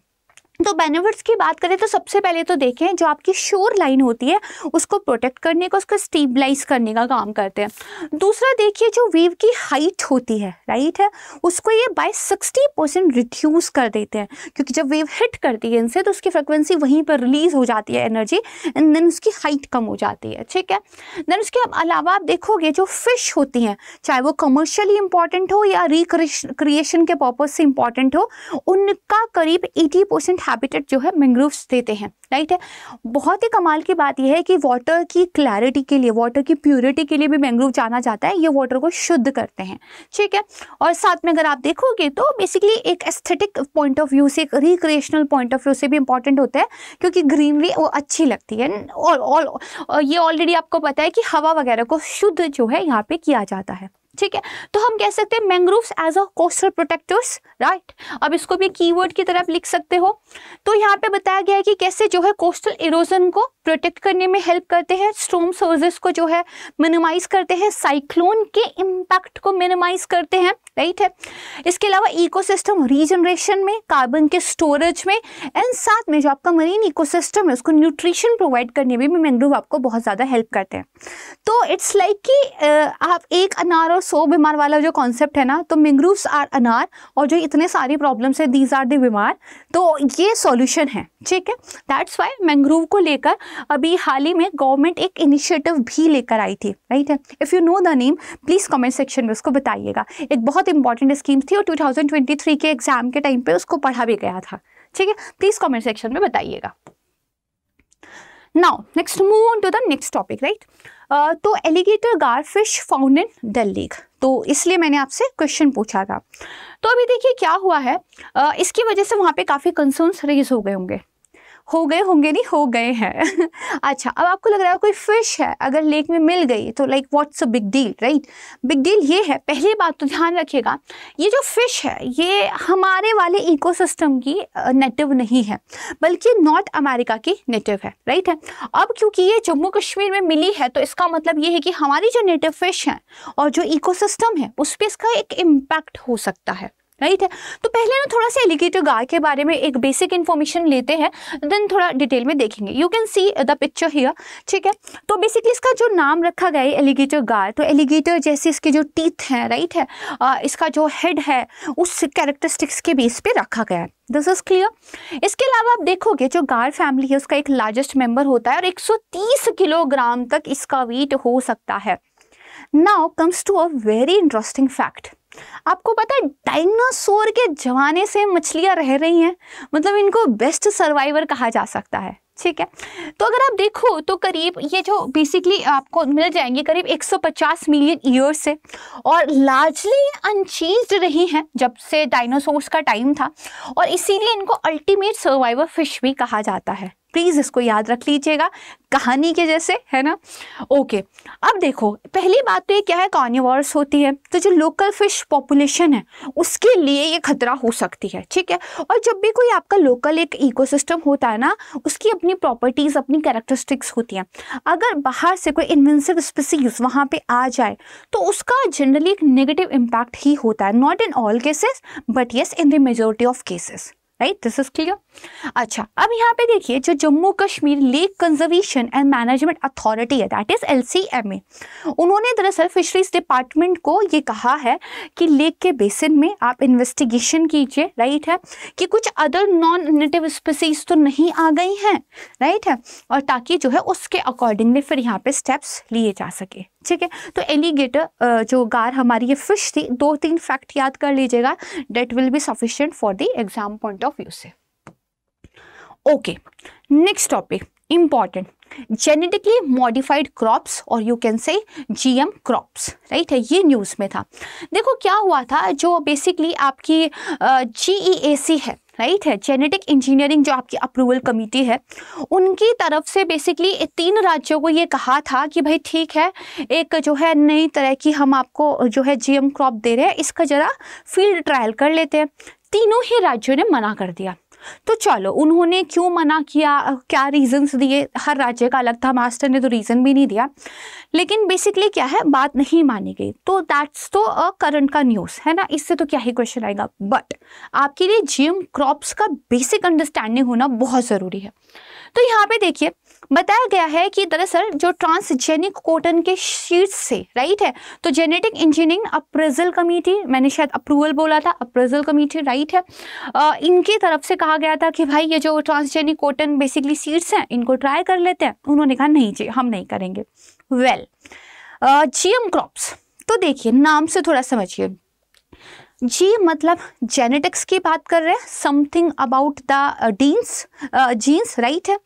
तो बेनिफिट्स की बात करें तो सबसे पहले तो देखें जो आपकी शोर लाइन होती है उसको प्रोटेक्ट करने का उसको स्टेबलाइज करने का काम करते हैं दूसरा देखिए जो वेव की हाइट होती है राइट है उसको ये बाय सिक्सटी परसेंट रिड्यूस कर देते हैं क्योंकि जब वेव हिट करती है इनसे तो उसकी फ्रिक्वेंसी वहीं पर रिलीज हो जाती है एनर्जी एंड देन उसकी हाइट कम हो जाती है ठीक है देन उसके अलावा आप देखोगे जो फिश होती हैं चाहे वो कमर्शियली इंपॉर्टेंट हो या रिक्रिएशन के पर्पज से इंपॉर्टेंट हो उनका करीब एटी परसेंट हैबिटेट जो है मैंग्रोव्स देते हैं राइट है बहुत ही कमाल की बात यह है कि वाटर की क्लैरिटी के लिए वाटर की प्योरिटी के लिए भी मैंग्रूव जाना जाता है ये वाटर को शुद्ध करते हैं ठीक है और साथ में अगर आप देखोगे तो बेसिकली एक एस्थेटिक पॉइंट ऑफ व्यू से एक रिक्रिएशनल पॉइंट ऑफ व्यू से भी इंपॉर्टेंट होता है क्योंकि ग्रीनरी वो अच्छी लगती है और, और ये ऑलरेडी आपको पता है कि हवा वगैरह को शुद्ध जो है यहाँ पे किया जाता है ठीक है तो हम कह सकते हैं mangrove as a coastal protectors right अब इसको भी कीवर्ड की तरफ लिख सकते हो तो यहाँ पे बताया गया है कि कैसे जो है कोस्टल इरोजन को प्रोटेक्ट करने में हेल्प करते हैं स्ट्रोम सोर्सेस को जो है मिनिमाइज करते हैं साइक्लोन के इम्पैक्ट को मिनिमाइज करते हैं राइट है इसके अलावा इकोसिस्टम रीजनरेशन में कार्बन के स्टोरेज में एंड साथ में जो आपका मरीन इकोसिस्टम है उसको न्यूट्रिशन प्रोवाइड करने में भी मैंग्रोव आपको बहुत ज़्यादा हेल्प करते हैं तो इट्स लाइक like कि आप एक अनार और सौ बीमार वाला जो कॉन्सेप्ट है ना तो मैंग्रोव्स आर अनार और जो इतने सारी प्रॉब्लम्स है दीज आर द बीमार तो ये सॉल्यूशन है ठीक है दैट्स वाई मैंग्रोव को लेकर अभी हाल ही में गवर्नमेंट एक इनिशिएटिव भी लेकर आई थी राइट है if you know the name please comment section में उसको बताइएगा एक बहुत इंपॉर्टेंट स्कीम थी और 2023 के एग्ज़ाम के टाइम पे उसको पढ़ा भी गया था ठीक है प्लीज़ कॉमेंट सेक्शन में बताइएगा now next move on to the next topic right तो alligator gar fish found in Dal lake तो इसलिए मैंने आपसे क्वेश्चन पूछा था तो अभी देखिए क्या हुआ है uh, इसकी वजह से वहाँ पे काफ़ी कंसर्न्स रेज हो गए होंगे हो गए होंगे नहीं हो गए हैं अच्छा अब आपको लग रहा है कोई फिश है अगर लेक में मिल गई तो like what's a big deal right big deal ये है पहली बात तो ध्यान रखिएगा ये जो फिश है ये हमारे वाले इकोसिस्टम की नेटिव नहीं है बल्कि नॉर्थ अमेरिका की नेटिव है राइट है अब क्योंकि ये जम्मू कश्मीर में मिली है तो इसका मतलब ये है कि हमारी जो नेटिव फिश हैं और जो इकोसिस्टम है उस पर इसका एक इम्पैक्ट हो सकता है राइट है तो पहले ना थोड़ा सा एलिगेटर गाय के बारे में एक बेसिक इन्फॉर्मेशन लेते हैं देन थोड़ा डिटेल में देखेंगे you can see the picture here ठीक है तो बेसिकली इसका जो नाम रखा गया है एलिगेटर गाय तो एलिगेटर जैसे इसके जो टीथ हैं राइट है आ, इसका जो हेड है उस कैरेक्टरिस्टिक्स के बेस पे रखा गया है दिस इज क्लियर इसके अलावा आप देखोगे जो गार फैमिली है उसका एक लार्जेस्ट मेंबर होता है और 130 किलोग्राम तक इसका वेट हो सकता है now comes to a very interesting fact आपको पता है डायनासोर के जमाने से मछलियाँ रह रही हैं मतलब इनको बेस्ट सर्वाइवर कहा जा सकता है ठीक है तो अगर आप देखो तो करीब ये जो बेसिकली आपको मिल जाएंगे करीब 150 मिलियन ईयर्स से और लार्जली अनचेंज रही हैं जब से डायनासोर्स का टाइम था और इसीलिए इनको अल्टीमेट सर्वाइवर फिश भी कहा जाता है प्लीज़ इसको याद रख लीजिएगा कहानी के जैसे है ना ओके अब देखो पहली बात तो ये क्या है कॉर्निवॉर्स होती है तो जो लोकल फिश पॉपुलेशन है उसके लिए ये खतरा हो सकती है ठीक है और जब भी कोई आपका लोकल एक इकोसिस्टम होता है ना उसकी अपनी प्रॉपर्टीज़ अपनी कैरेक्टरिस्टिक्स होती हैं अगर बाहर से कोई इन्वेंसिव स्पीसीज वहाँ पर आ जाए तो उसका जनरली एक नेगेटिव इम्पैक्ट ही होता है not in all cases but yes in the majority of cases right this is clear अच्छा अब यहाँ पे देखिए जो Jammu Kashmir lake conservation and management authority है दैट इज़ एल उन्होंने दरअसल फिशरीज डिपार्टमेंट को ये कहा है कि लेक के बेसिन में आप इन्वेस्टिगेशन कीजिए राइट है कि कुछ अदर नॉन नेटिव स्पीसीज तो नहीं आ गई हैं राइट है और ताकि जो है उसके अकॉर्डिंगली फिर यहाँ पे स्टेप्स लिए जा सके ठीक है तो एलिगेटर जो गार हमारी ये फिश थी दो तीन फैक्ट याद कर लीजिएगा that will be sufficient for the exam point of view से okay next topic important genetically modified crops और you can say G M crops right है ये न्यूज़ में था देखो क्या हुआ था जो बेसिकली आपकी जी ई ए सी है राइट है जेनेटिक इंजीनियरिंग जो आपकी अप्रूवल कमेटी है उनकी तरफ से बेसिकली तीन राज्यों को ये कहा था कि भाई ठीक है एक जो है नई तरह की हम आपको जो है जीएम क्रॉप दे रहे हैं इसका ज़रा फील्ड ट्रायल कर लेते हैं तीनों ही राज्यों ने मना कर दिया तो चलो उन्होंने क्यों मना किया क्या रीजंस दिए हर राज्य का अलग था मास्टर ने तो रीज़न भी नहीं दिया लेकिन बेसिकली क्या है बात नहीं मानी गई तो दैट्स तो अ करंट का न्यूज़ है ना इससे तो क्या ही क्वेश्चन आएगा बट आपके लिए जीएम क्रॉप्स का बेसिक अंडरस्टैंडिंग होना बहुत ज़रूरी है तो यहाँ पे देखिए बताया गया है कि दरअसल जो ट्रांसजेनिक कॉटन के शीट्स से राइट है तो जेनेटिक इंजीनियरिंग अप्रेजल कमेटी मैंने शायद अप्रूवल बोला था अप्रेजल कमेटी राइट है आ, इनकी तरफ से कहा गया था कि भाई ये जो ट्रांसजेनिक कॉटन बेसिकली सीड्स हैं इनको ट्राई कर लेते हैं उन्होंने कहा नहीं जी हम नहीं करेंगे वेल जी जीएम क्रॉप्स तो देखिए नाम से थोड़ा समझिए जी मतलब जेनेटिक्स की बात कर रहे हैं समथिंग अबाउट द डीन्स जीन्स राइट है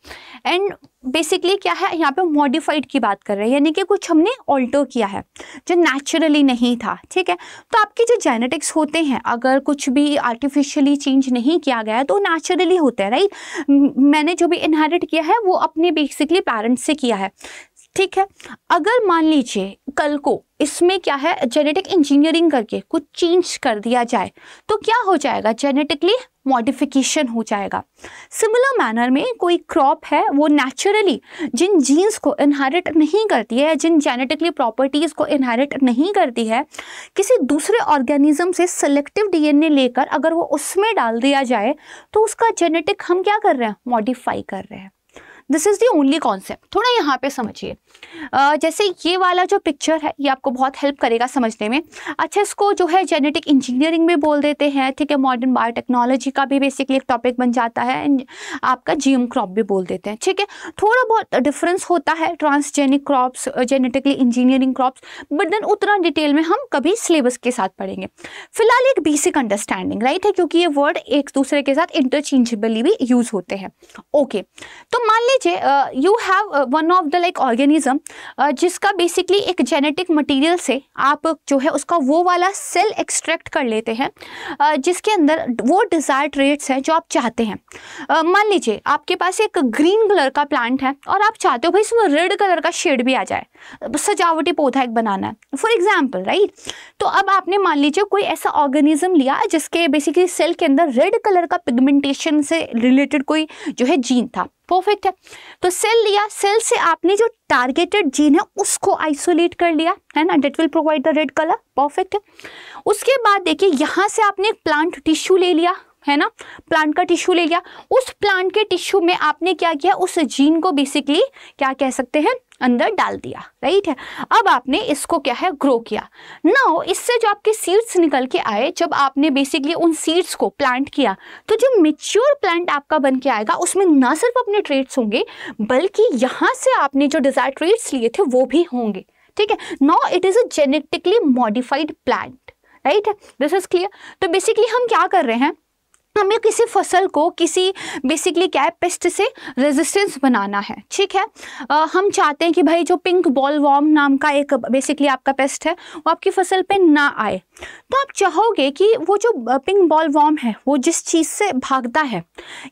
एंड बेसिकली क्या है यहाँ पे मॉडिफाइड की बात कर रहे हैं यानी कि कुछ हमने ऑल्टो किया है जो नेचुरली नहीं था ठीक है तो आपके जो जेनेटिक्स होते हैं अगर कुछ भी आर्टिफिशियली चेंज नहीं किया गया है तो नेचुरली होते हैं राइट मैंने जो भी इनहेरिट किया है वो अपने बेसिकली पेरेंट्स से किया है ठीक है अगर मान लीजिए कल को इसमें क्या है जेनेटिक इंजीनियरिंग करके कुछ चेंज कर दिया जाए तो क्या हो जाएगा जेनेटिकली मॉडिफिकेशन हो जाएगा सिमिलर मैनर में कोई क्रॉप है वो नेचुरली जिन जीन्स को इनहेरिट नहीं करती है जिन जेनेटिकली प्रॉपर्टीज़ को इनहेरिट नहीं करती है किसी दूसरे ऑर्गेनिज्म से सेलेक्टिव डीएनए लेकर अगर वो उसमें डाल दिया जाए तो उसका जेनेटिक हम क्या कर रहे हैं मॉडिफाई कर रहे हैं this is the only concept थोड़ा यहाँ पे समझिए जैसे ये वाला जो पिक्चर है ये आपको बहुत हेल्प करेगा समझने में अच्छा इसको जो है जेनेटिक इंजीनियरिंग भी बोल देते हैं ठीक है मॉडर्न बायोटेक्नोलॉजी का भी बेसिकली एक टॉपिक बन जाता है आपका जीएम क्रॉप भी बोल देते हैं ठीक है थोड़ा बहुत डिफरेंस होता है transgenic crops genetically engineering crops but then उतना डिटेल में हम कभी सिलेबस के साथ पढ़ेंगे फिलहाल एक बेसिक अंडरस्टैंडिंग राइट है क्योंकि ये वर्ड एक दूसरे के साथ इंटरचेंजेबली भी यूज़ होते हैं ओके okay. तो मान लीजिए लीजिए you have one of the like organism जिसका बेसिकली एक जेनेटिक मटेरियल से आप जो है उसका वो वाला सेल एक्सट्रैक्ट कर लेते हैं uh, जिसके अंदर वो डिज़ायर ट्रेट्स हैं जो आप चाहते हैं uh, मान लीजिए आपके पास एक ग्रीन कलर का प्लांट है और आप चाहते हो भाई इसमें रेड कलर का शेड भी आ जाए सजावटी पौधा एक बनाना है फॉर एग्जाम्पल राइट तो अब आपने मान लीजिए कोई ऐसा ऑर्गेनिज्म लिया जिसके बेसिकली सेल के अंदर रेड कलर का पिगमेंटेशन से रिलेटेड कोई जो है जीन था परफेक्ट है तो सेल लिया सेल से आपने जो टारगेटेड जीन है उसको आइसोलेट कर लिया है ना that will provide the red colour perfect है उसके बाद देखिए यहाँ से आपने प्लांट टिश्यू ले लिया है ना प्लांट का टिश्यू ले लिया उस प्लांट के टिश्यू में आपने क्या किया उस जीन को बेसिकली क्या कह सकते हैं अंदर डाल दिया राइट है अब आपने इसको क्या है ग्रो किया ना इससे जो आपके सीड्स निकल के आए जब आपने बेसिकली उन सीड्स को प्लांट किया तो जो मेच्योर प्लांट आपका बन के आएगा उसमें ना सिर्फ अपने ट्रेड्स होंगे बल्कि यहाँ से आपने जो डिज़ायर ट्रेड्स लिए थे वो भी होंगे ठीक है now it is a genetically modified plant right है दिस इज़ क्लियर तो बेसिकली हम क्या कर रहे हैं हमें किसी फसल को किसी बेसिकली क्या है पेस्ट से रेजिस्टेंस बनाना है ठीक है आ, हम चाहते हैं कि भाई जो पिंक बॉल वॉर्म नाम का एक बेसिकली आपका पेस्ट है वो आपकी फसल पे ना आए तो आप चाहोगे कि वो जो पिंक बॉल वॉर्म है वो जिस चीज़ से भागता है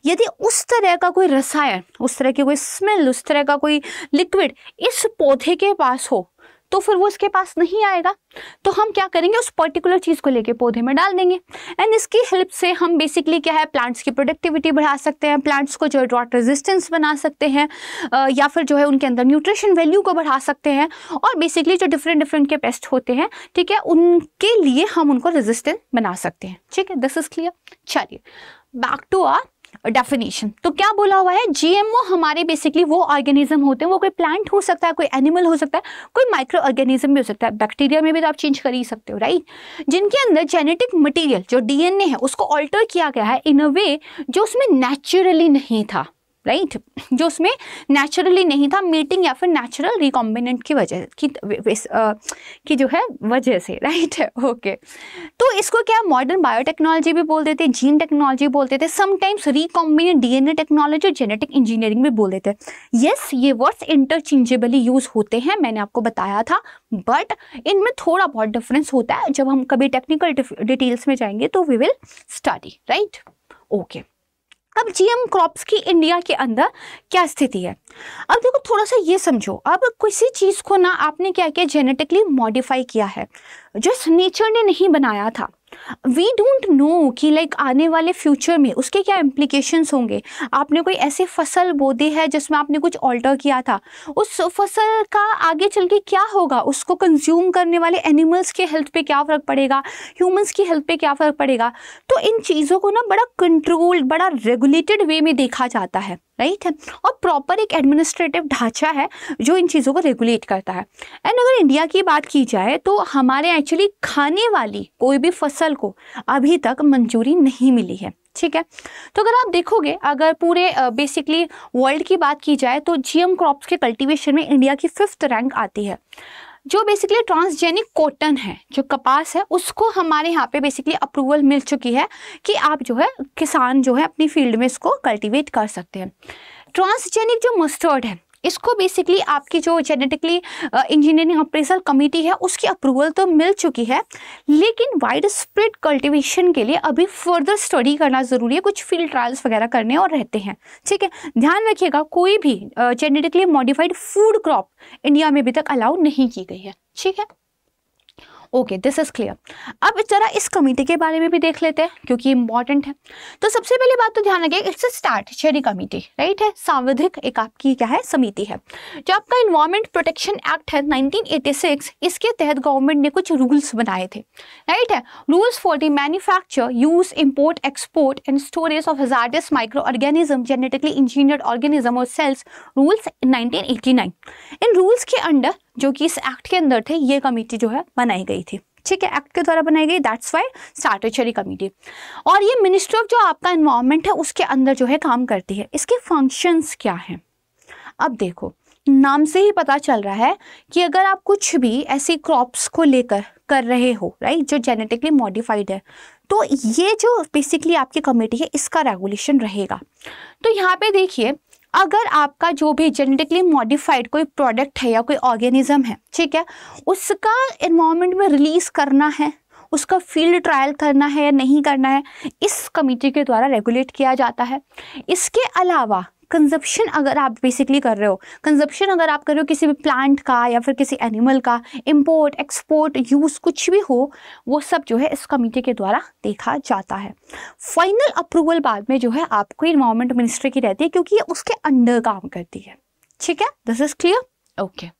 यदि उस तरह का कोई रसायन उस तरह की कोई स्मेल उस तरह का कोई लिक्विड इस पौधे के पास हो तो फिर वो इसके पास नहीं आएगा तो हम क्या करेंगे उस पर्टिकुलर चीज़ को लेके पौधे में डाल देंगे एंड इसकी हेल्प से हम बेसिकली क्या है प्लांट्स की प्रोडक्टिविटी बढ़ा सकते हैं प्लांट्स को जो है ड्रॉट रेजिस्टेंस बना सकते हैं या फिर जो है उनके अंदर न्यूट्रिशन वैल्यू को बढ़ा सकते हैं और बेसिकली जो डिफरेंट डिफरेंट के पेस्ट होते हैं ठीक है उनके लिए हम उनको रेजिस्टेंस बना सकते हैं ठीक है दिस इज क्लियर चलिए बैक टू आर डेफिनेशन तो क्या बोला हुआ है जीएमओ हमारे बेसिकली वो ऑर्गेनिज्म होते हैं वो कोई प्लांट हो सकता है कोई एनिमल हो सकता है कोई माइक्रो ऑर्गेनिज्म भी हो सकता है बैक्टीरिया में भी तो आप चेंज कर ही सकते हो राइट जिनके अंदर जेनेटिक मटेरियल जो डीएनए है उसको ऑल्टर किया गया है इन अ वे जो उसमें नेचुरली नहीं था राइट जो उसमें नेचुरली नहीं था मीटिंग या फिर नेचुरल रिकॉम्बिनेंट की वजह की की जो है वजह से राइट ओके तो इसको क्या मॉडर्न बायोटेक्नोलॉजी भी बोल देते जीन टेक्नोलॉजी बोलते थे समटाइम्स एन डीएनए टेक्नोलॉजी और जेनेटिक इंजीनियरिंग भी बोल देते यस ये वर्ड्स इंटरचेंजेबली यूज़ होते हैं मैंने आपको बताया था बट इनमें थोड़ा बहुत डिफरेंस होता है जब हम कभी टेक्निकल डिटेल्स में जाएंगे तो we will study right okay अब जीएम क्रॉप्स की इंडिया के अंदर क्या स्थिति है अब देखो थोड़ा सा ये समझो अब किसी चीज़ को ना आपने क्या किया जेनेटिकली मॉडिफाई किया है जिस नेचर ने नहीं बनाया था वी डोंट नो कि लाइक आने वाले फ्यूचर में उसके क्या इम्प्लीकेशंस होंगे आपने कोई ऐसे फसल बो दी है जिसमें आपने कुछ ऑल्टर किया था उस फसल का आगे चल के क्या होगा उसको कंज्यूम करने वाले एनिमल्स के हेल्थ पे क्या फ़र्क पड़ेगा ह्यूमंस की हेल्थ पे क्या फ़र्क पड़ेगा तो इन चीज़ों को ना बड़ा कंट्रोल्ड बड़ा रेगुलेटेड वे में देखा जाता है राइट है और प्रॉपर एक एडमिनिस्ट्रेटिव ढांचा है जो इन चीज़ों को रेगुलेट करता है एंड अगर इंडिया की बात की जाए तो हमारे एक्चुअली खाने वाली कोई भी फसल को अभी तक मंजूरी नहीं मिली है ठीक है तो अगर आप देखोगे अगर पूरे बेसिकली वर्ल्ड की बात की जाए तो जीएम क्रॉप्स के कल्टीवेशन में इंडिया की फिफ्थ रैंक आती है जो बेसिकली ट्रांसजेनिक कॉटन है जो कपास है उसको हमारे यहाँ पे बेसिकली अप्रूवल मिल चुकी है कि आप जो है किसान जो है अपनी फील्ड में इसको कल्टीवेट कर सकते हैं ट्रांसजेनिक जो मस्टर्ड है इसको बेसिकली आपकी जो जेनेटिकली इंजीनियरिंग अप्रेजल कमेटी है उसकी अप्रूवल तो मिल चुकी है लेकिन वाइड स्प्रेड कल्टिवेशन के लिए अभी फर्दर स्टडी करना ज़रूरी है कुछ फील्ड ट्रायल्स वगैरह करने और रहते हैं ठीक है ध्यान रखिएगा कोई भी genetically modified food crop India में अभी तक अलाउ नहीं की गई है ठीक है ओके दिस इज़ क्लियर अब जरा इस कमेटी के बारे में भी देख लेते हैं क्योंकि इंपॉर्टेंट है तो सबसे पहली बात तो ध्यान रखिए it's a statutory committee right है सांविधिक एक आपकी क्या है समिति है जो आपका इन्वायरमेंट प्रोटेक्शन एक्ट है 1986 इसके तहत गवर्नमेंट ने कुछ रूल्स बनाए थे राइट है rules for the manufacture use import export and storage of hazardous micro organism genetically engineered organism और सेल्स रूल्स 1989 इन रूल्स के अंडर जो कि इस एक्ट के अंदर थे ये कमेटी जो है बनाई गई थी ठीक है एक्ट के द्वारा बनाई गई दैट्स वाई स्टैटूचरी कमेटी और ये मिनिस्ट्री ऑफ जो आपका इन्वायमेंट है उसके अंदर जो है काम करती है इसके फंक्शंस क्या हैं अब देखो नाम से ही पता चल रहा है कि अगर आप कुछ भी ऐसी क्रॉप्स को लेकर कर रहे हो राइट जो जेनेटिकली मॉडिफाइड है तो ये जो बेसिकली आपकी कमेटी है इसका रेगुलेशन रहेगा तो यहाँ पे देखिए अगर आपका जो भी जेनेटिकली मॉडिफाइड कोई प्रोडक्ट है या कोई ऑर्गेनिज्म है ठीक है उसका इन्वामेंट में रिलीज़ करना है उसका फील्ड ट्रायल करना है या नहीं करना है इस कमेटी के द्वारा रेगुलेट किया जाता है इसके अलावा कंजप्शन अगर आप बेसिकली कर रहे हो कंजप्शन अगर आप कर रहे हो किसी भी प्लांट का या फिर किसी एनिमल का इम्पोर्ट एक्सपोर्ट यूज़ कुछ भी हो वो सब जो है इस कमेटी के द्वारा देखा जाता है फाइनल अप्रूवल बाद में जो है आपको इन्वायरमेंट मिनिस्ट्री की रहती है क्योंकि ये उसके अंडर काम करती है ठीक है दिस इज क्लियर ओके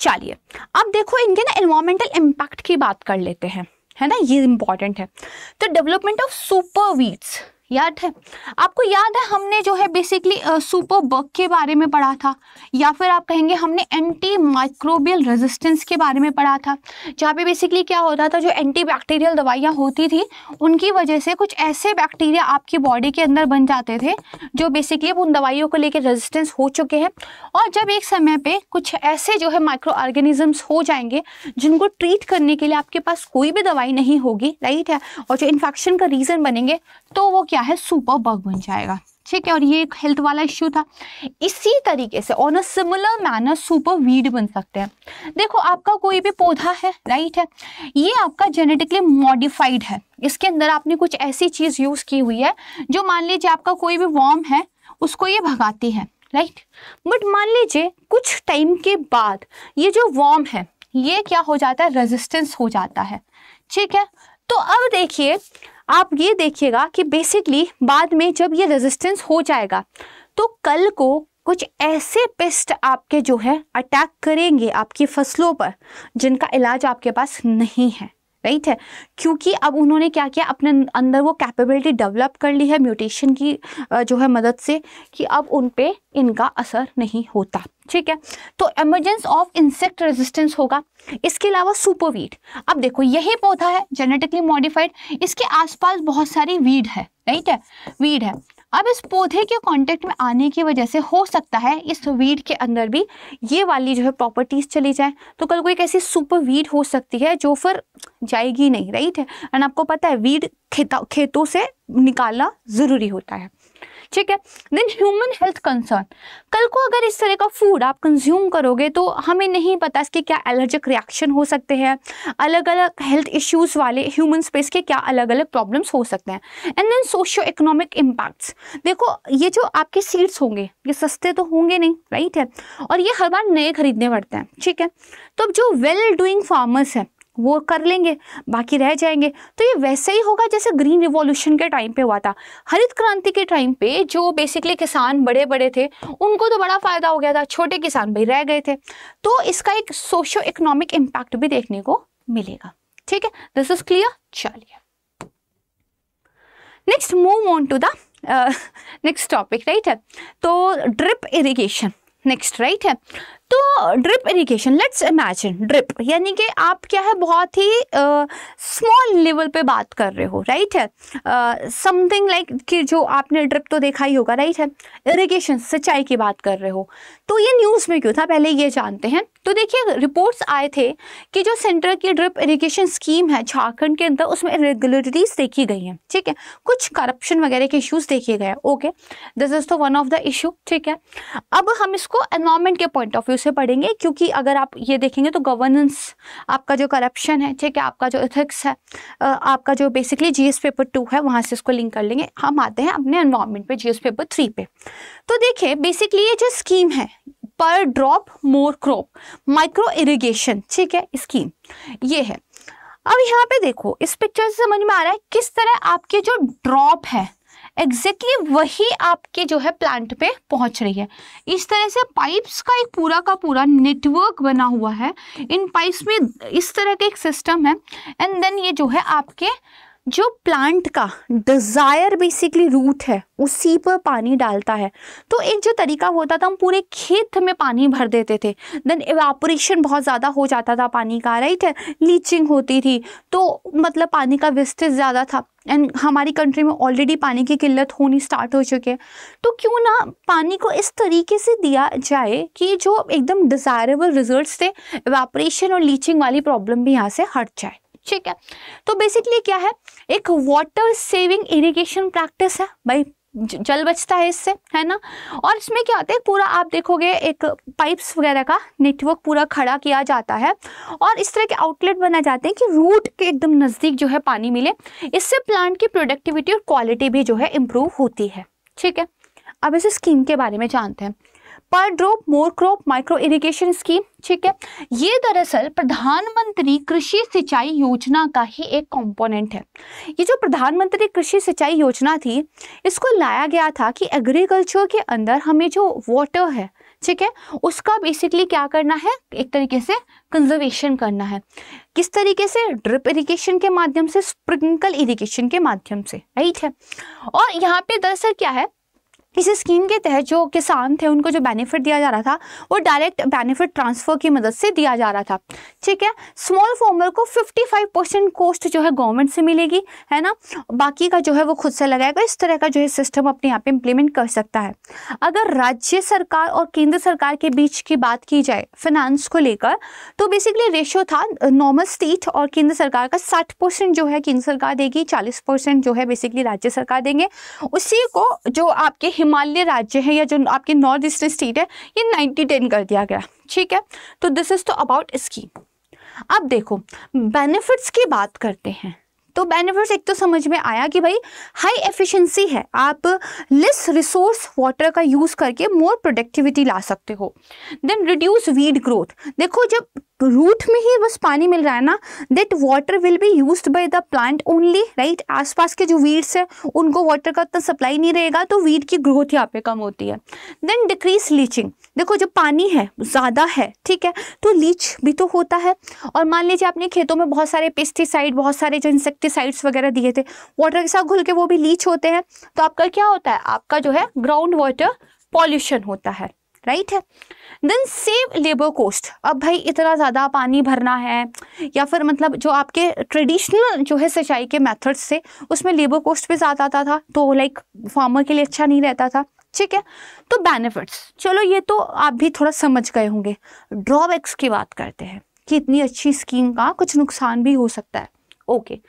चलिए अब देखो इनके ना इन्वायरमेंटल इम्पैक्ट की बात कर लेते हैं है ना ये इम्पॉर्टेंट है तो डेवलपमेंट ऑफ सुपर वीड्स याद है आपको याद है हमने जो है बेसिकली सुपर बग के बारे में पढ़ा था या फिर आप कहेंगे हमने एंटी माइक्रोबियल रेजिस्टेंस के बारे में पढ़ा था जहाँ पे बेसिकली क्या होता था जो एंटी बैक्टीरियल दवाइयाँ होती थी उनकी वजह से कुछ ऐसे बैक्टीरिया आपकी बॉडी के अंदर बन जाते थे जो बेसिकली अब उन दवाइयों को लेकर रेजिस्टेंस हो चुके हैं और जब एक समय पर कुछ ऐसे जो है माइक्रो ऑर्गेनिजम्स हो जाएंगे जिनको ट्रीट करने के लिए आपके पास कोई भी दवाई नहीं होगी राइट है और जो इन्फेक्शन का रीज़न बनेंगे तो वो क्या क्या है सुपर बग बन जाएगा ठीक है और ये एक हेल्थ वाला इश्यू था इसी तरीके से on a similar manner super weed बन सकते हैं देखो आपका कोई भी पौधा है राइट है ये आपका जेनेटिकली मॉडिफाइड है इसके अंदर आपने कुछ ऐसी चीज़ यूज़ की हुई है जो मान लीजिए आपका कोई भी वॉर्म है उसको ये भगाती है राइट बट मान लीजिए कुछ टाइम के बाद ये जो वॉर्म है ये क्या हो जाता है रेजिस्टेंस हो जाता है ठीक है तो अब देखिए आप ये देखिएगा कि बेसिकली बाद में जब ये रेजिस्टेंस हो जाएगा तो कल को कुछ ऐसे पेस्ट आपके जो है अटैक करेंगे आपकी फसलों पर जिनका इलाज आपके पास नहीं है राइट है क्योंकि अब उन्होंने क्या किया अपने अंदर वो कैपेबिलिटी डेवलप कर ली है म्यूटेशन की जो है मदद से कि अब उन पर इनका असर नहीं होता ठीक है तो एमरजेंस ऑफ इंसेक्ट रेजिस्टेंस होगा इसके अलावा सुपरवीड अब देखो यही पौधा है जेनेटिकली मॉडिफाइड इसके आसपास बहुत सारी वीड है राइट है वीड है अब इस पौधे के कांटेक्ट में आने की वजह से हो सकता है इस वीड के अंदर भी ये वाली जो है प्रॉपर्टीज़ चली जाए तो कल कोई ऐसी सुपर वीड हो सकती है जो फिर जाएगी नहीं राइट है एंड आपको पता है वीड खेता खेतों से निकालना ज़रूरी होता है ठीक है देन ह्यूमन हेल्थ कंसर्न कल को अगर इस तरह का फूड आप कंज्यूम करोगे तो हमें नहीं पता इसके क्या एलर्जिक रिएक्शन हो सकते हैं अलग अलग हेल्थ इश्यूज वाले ह्यूमन स्पेस के क्या अलग अलग प्रॉब्लम्स हो सकते हैं and then socio economic impacts देखो ये जो आपके सीड्स होंगे ये सस्ते तो होंगे नहीं राइट है और ये हर बार नए खरीदने पड़ते हैं ठीक है तो अब जो वेल डूइंग फार्मर्स हैं वो कर लेंगे बाकी रह जाएंगे तो ये वैसे ही होगा जैसे ग्रीन रिवॉल्यूशन के टाइम पे हुआ था हरित क्रांति के टाइम पे जो बेसिकली किसान बड़े बड़े थे उनको तो बड़ा फ़ायदा हो गया था छोटे किसान भाई रह गए थे तो इसका एक सोशो इकोनॉमिक इम्पैक्ट भी देखने को मिलेगा ठीक है दिस इज क्लियर चलिए next move on to the next topic right है तो ड्रिप इरीगेशन नेक्स्ट राइट है तो drip irrigation let's imagine drip यानी कि आप क्या है बहुत ही स्मॉल uh, लेवल पे बात कर रहे हो राइट है समथिंग uh, लाइक like कि जो आपने ड्रिप तो देखा ही होगा राइट है इरिगेशन सिंचाई की बात कर रहे हो तो ये न्यूज़ में क्यों था पहले ये जानते हैं तो देखिए रिपोर्ट्स आए थे कि जो सेंटर की ड्रिप इरीगेशन स्कीम है झारखंड के अंदर उसमें इरेगुलरिटीज़ देखी गई हैं ठीक है कुछ करप्शन वगैरह के इशूज़ देखे गए ओके दिस इज़ तो वन ऑफ द इशू ठीक है अब हम इसको एनवायरमेंट के पॉइंट ऑफ व्यू से पढ़ेंगे क्योंकि अगर आप ये देखेंगे तो गवर्नेंस आपका जो करप्शन है ठीक है आपका जो इथिक्स है आपका जो बेसिकली जी पेपर टू है वहाँ से इसको लिंक कर लेंगे हम आते हैं अपने एनवायरमेंट पे जी पेपर थ्री पे तो देखिए बेसिकली ये जो स्कीम है per drop more crop micro irrigation ठीक है स्कीम ये है अब यहाँ पे देखो इस पिक्चर से समझ में आ रहा है किस तरह आपके जो ड्रॉप है एग्जैक्टली exactly वही आपके जो है प्लांट पे पहुंच रही है इस तरह से पाइप्स का एक पूरा का पूरा नेटवर्क बना हुआ है इन पाइप्स में इस तरह के एक सिस्टम है एंड देन ये जो है आपके जो प्लांट का डिज़ायर बेसिकली रूट है उसी पर पानी डालता है तो एक जो तरीका होता था हम पूरे खेत में पानी भर देते थे देन एवापोरेशन बहुत ज़्यादा हो जाता था पानी का राइट है लीचिंग होती थी तो मतलब पानी का विस्तृत ज़्यादा था एंड हमारी कंट्री में ऑलरेडी पानी की किल्लत होनी स्टार्ट हो चुकी है तो क्यों ना पानी को इस तरीके से दिया जाए कि जो एकदम डिज़ायरेबल रिजल्ट थे एवापोरेशन और लीचिंग वाली प्रॉब्लम भी यहाँ से हट जाए ठीक है तो बेसिकली क्या है एक वाटर सेविंग इरिगेशन प्रैक्टिस है भाई जल बचता है इससे है ना और इसमें क्या होता है पूरा आप देखोगे एक पाइप्स वगैरह का नेटवर्क पूरा खड़ा किया जाता है और इस तरह के आउटलेट बनाए जाते हैं कि रूट के एकदम नज़दीक जो है पानी मिले इससे प्लांट की प्रोडक्टिविटी और क्वालिटी भी जो है इम्प्रूव होती है ठीक है अब इस स्कीम के बारे में जानते हैं per drop more crop micro irrigation scheme ठीक है ये दरअसल प्रधानमंत्री कृषि सिंचाई योजना का ही एक कंपोनेंट है ये जो प्रधानमंत्री कृषि सिंचाई योजना थी इसको लाया गया था कि एग्रीकल्चर के अंदर हमें जो वाटर है ठीक है उसका बेसिकली क्या करना है एक तरीके से कंजर्वेशन करना है किस तरीके से ड्रिप इरिगेशन के माध्यम से स्प्रिंकल इरिगेशन के माध्यम से राइट है और यहाँ पे दरअसल क्या है इस स्कीम के तहत जो किसान थे उनको जो बेनिफिट दिया जा रहा था वो डायरेक्ट बेनिफिट ट्रांसफ़र की मदद से दिया जा रहा था ठीक है स्मॉल फार्मर को 55 परसेंट कोस्ट जो है गवर्नमेंट से मिलेगी है ना बाकी का जो है वो खुद से लगाएगा इस तरह का जो है सिस्टम अपने यहाँ पे इम्प्लीमेंट कर सकता है अगर राज्य सरकार और केंद्र सरकार के बीच की बात की जाए फिनांस को लेकर तो बेसिकली रेशियो था नॉर्मल स्टेट और केंद्र सरकार का साठ जो है केंद्र सरकार देगी चालीस जो है बेसिकली राज्य सरकार देंगे उसी को जो आपके हिमालय राज्य है या जो आपके नॉर्थ ईस्टर्न स्टेट है ये नाइनटी टेन कर दिया गया ठीक है तो दिस इज़ तो अबाउट स्कीम अब देखो बेनिफिट्स की बात करते हैं तो बेनिफिट्स एक तो समझ में आया कि भाई हाई एफिशिएंसी है आप लेस रिसोर्स वाटर का यूज़ करके मोर प्रोडक्टिविटी ला सकते हो देन रिड्यूस वीड ग्रोथ देखो जब रूट में ही बस पानी मिल रहा है ना that water will be use by the plant only right आसपास के जो वीड्स है उनको वाटर का उतना सप्लाई नहीं रहेगा तो वीड की ग्रोथ यहाँ पे कम होती है देन डिक्रीज लीचिंग देखो जो पानी है ज़्यादा है ठीक है तो लीच भी तो होता है और मान लीजिए आपने खेतों में बहुत सारे पेस्टिसाइड बहुत सारे जो इंसेक्टिसाइड्स वगैरह दिए थे वाटर के साथ घुल के वो भी लीच होते हैं तो आपका क्या होता है आपका जो है ग्राउंड वाटर पॉल्यूशन होता है राइट है देन सेव लेबर कोस्ट अब भाई इतना ज़्यादा पानी भरना है या फिर मतलब जो आपके ट्रेडिशनल जो है सिंचाई के मेथड्स थे उसमें लेबर कोस्ट भी ज़्यादा आता था तो लाइक फार्मर के लिए अच्छा नहीं रहता था ठीक है तो बेनिफिट्स चलो ये तो आप भी थोड़ा समझ गए होंगे ड्रॉबैक्स की बात करते हैं कि इतनी अच्छी स्कीम का कुछ नुकसान भी हो सकता है okay okay.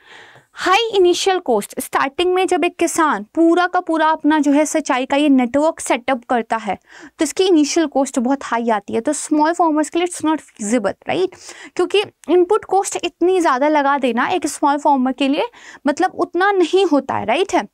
High initial cost starting में जब एक किसान पूरा का पूरा अपना जो है सिंचाई का ये नेटवर्क सेटअप करता है तो इसकी इनिशियल कॉस्ट बहुत हाई आती है तो स्मॉल फार्मर्स के लिए इट्स नॉट फिजिबल राइट क्योंकि इनपुट कॉस्ट इतनी ज़्यादा लगा देना एक स्मॉल फार्मर के लिए मतलब उतना नहीं होता है राइट है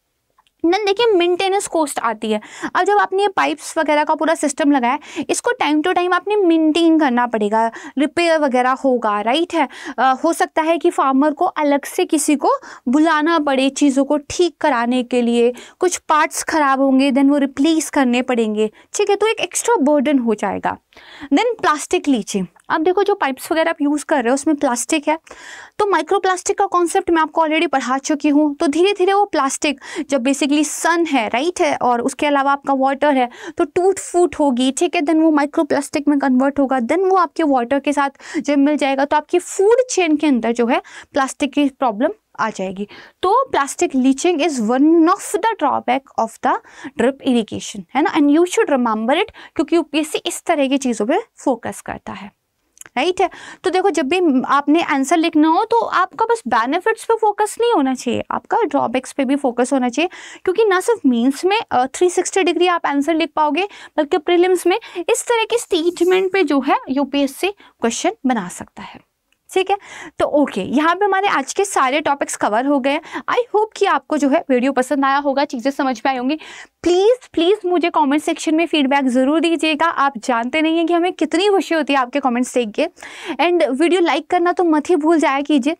देन देखिए मेंटेनेंस कॉस्ट आती है अब जब आपने ये पाइप्स वगैरह का पूरा सिस्टम लगाया इसको टाइम टू टाइम आपने मेंटेन करना पड़ेगा रिपेयर वगैरह होगा राइट है आ, हो सकता है कि फार्मर को अलग से किसी को बुलाना पड़े चीज़ों को ठीक कराने के लिए कुछ पार्ट्स ख़राब होंगे देन वो रिप्लेस करने पड़ेंगे ठीक है तो एक एक्स्ट्रा बर्डन हो जाएगा देन प्लास्टिक लीचिंग अब देखो जो पाइप्स वगैरह आप यूज़ कर रहे हो उसमें प्लास्टिक है तो माइक्रोप्लास्टिक का कॉन्सेप्ट मैं आपको ऑलरेडी पढ़ा चुकी हूँ तो धीरे धीरे वो प्लास्टिक जब बेसिकली सन है राइट है और उसके अलावा आपका वाटर है तो टूट फूट होगी ठीक है देन वो प्लास्टिक में कन्वर्ट होगा देन वो आपके वाटर के साथ जब मिल जाएगा तो आपकी फूड चेन के अंदर जो है प्लास्टिक की प्रॉब्लम आ जाएगी तो plastic leaching is one of the drawback of the drip irrigation है ना and you should remember it क्योंकि यूपीएससी इस तरह की चीज़ों पे फोकस करता है राइट है तो देखो जब भी आपने आंसर लिखना हो तो आपका बस बेनिफिट्स पे फोकस नहीं होना चाहिए आपका ड्रॉबैक्स पे भी फोकस होना चाहिए क्योंकि ना सिर्फ मीन्स में थ्री सिक्सटी डिग्री आप आंसर लिख पाओगे बल्कि प्रिलिम्स में इस तरह के स्टेटमेंट पे जो है यूपीएससी क्वेश्चन बना सकता है ठीक है तो ओके यहाँ पे हमारे आज के सारे टॉपिक्स कवर हो गए आई होप कि आपको जो है वीडियो पसंद आया होगा चीज़ें समझ में आई होंगी प्लीज़ प्लीज़ मुझे कमेंट सेक्शन में फीडबैक ज़रूर दीजिएगा आप जानते नहीं हैं कि हमें कितनी खुशी होती है आपके कमेंट्स देख के एंड वीडियो लाइक करना तो मत ही भूल जाया कीजिए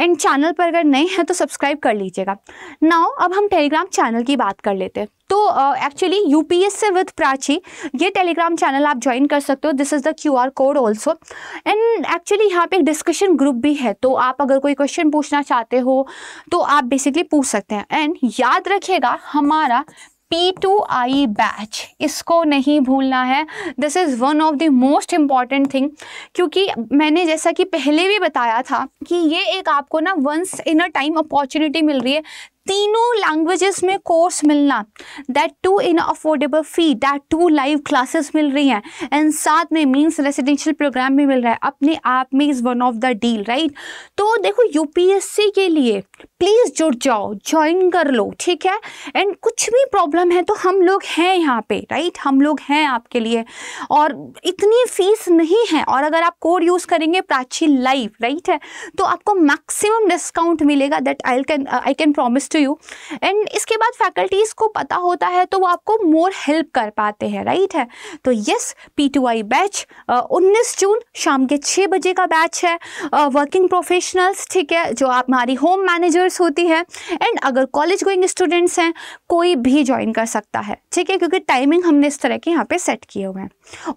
एंड चैनल पर अगर नए हैं तो सब्सक्राइब कर लीजिएगा नाउ अब हम टेलीग्राम चैनल की बात कर लेते हैं तो actually U P S C with Prachi ये टेलीग्राम चैनल आप ज्वाइन कर सकते हो this is the Q R code also and actually यहाँ पे एक डिस्कशन ग्रुप भी है तो आप अगर कोई क्वेश्चन पूछना चाहते हो तो आप बेसिकली पूछ सकते हैं एंड याद रखिएगा हमारा पी टू आई बैच इसको नहीं भूलना है this is one of the most important thing क्योंकि मैंने जैसा कि पहले भी बताया था कि ये एक आपको ना once in a time opportunity मिल रही है तीनों लैंग्वेजेस में कोर्स मिलना that too in affordable fee that too live classes मिल रही हैं एंड साथ में मींस रेसिडेंशियल प्रोग्राम भी मिल रहा है अपने आप में is one of the deal right तो देखो यूपीएससी के लिए प्लीज़ जुड़ जाओ ज्वाइन कर लो ठीक है एंड कुछ भी प्रॉब्लम है तो हम लोग हैं यहाँ पे राइट हम लोग हैं आपके लिए और इतनी फीस नहीं है और अगर आप कोड यूज़ करेंगे प्राची लाइव राइट है तो आपको मैक्सिमम डिस्काउंट मिलेगा that I can I can promise to you and इसके बाद फैकल्टीज़ को पता होता है तो वो आपको मोर हेल्प कर पाते हैं राइट है तो yes P two I batch उन्नीस जून शाम के छः बजे का बैच है वर्किंग प्रोफेशनल्स ठीक है जो आप हमारी होम मैनेजर्स होती हैं एंड अगर कॉलेज गोइंग स्टूडेंट्स हैं कोई भी ज्वाइन कर सकता है ठीक है क्योंकि टाइमिंग हमने इस तरह के यहाँ पे सेट किए हुए हैं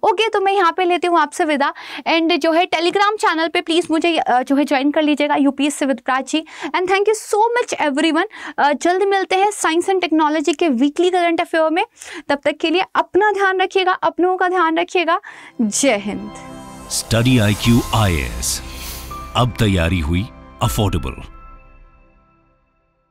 ओके तो मैं यहाँ पे लेती हूँ आपसे विदा एंड जो है टेलीग्राम चैनल पे प्लीज़ मुझे जो है ज्वाइन कर लीजिएगा UPSC P with Prachi and thank you so much every जल्द मिलते हैं साइंस एंड टेक्नोलॉजी के वीकली करंट अफेयर में तब तक के लिए अपना ध्यान रखिएगा अपनों का ध्यान रखिएगा जय हिंद Study I Q I A S तैयारी हुई अफोर्डेबल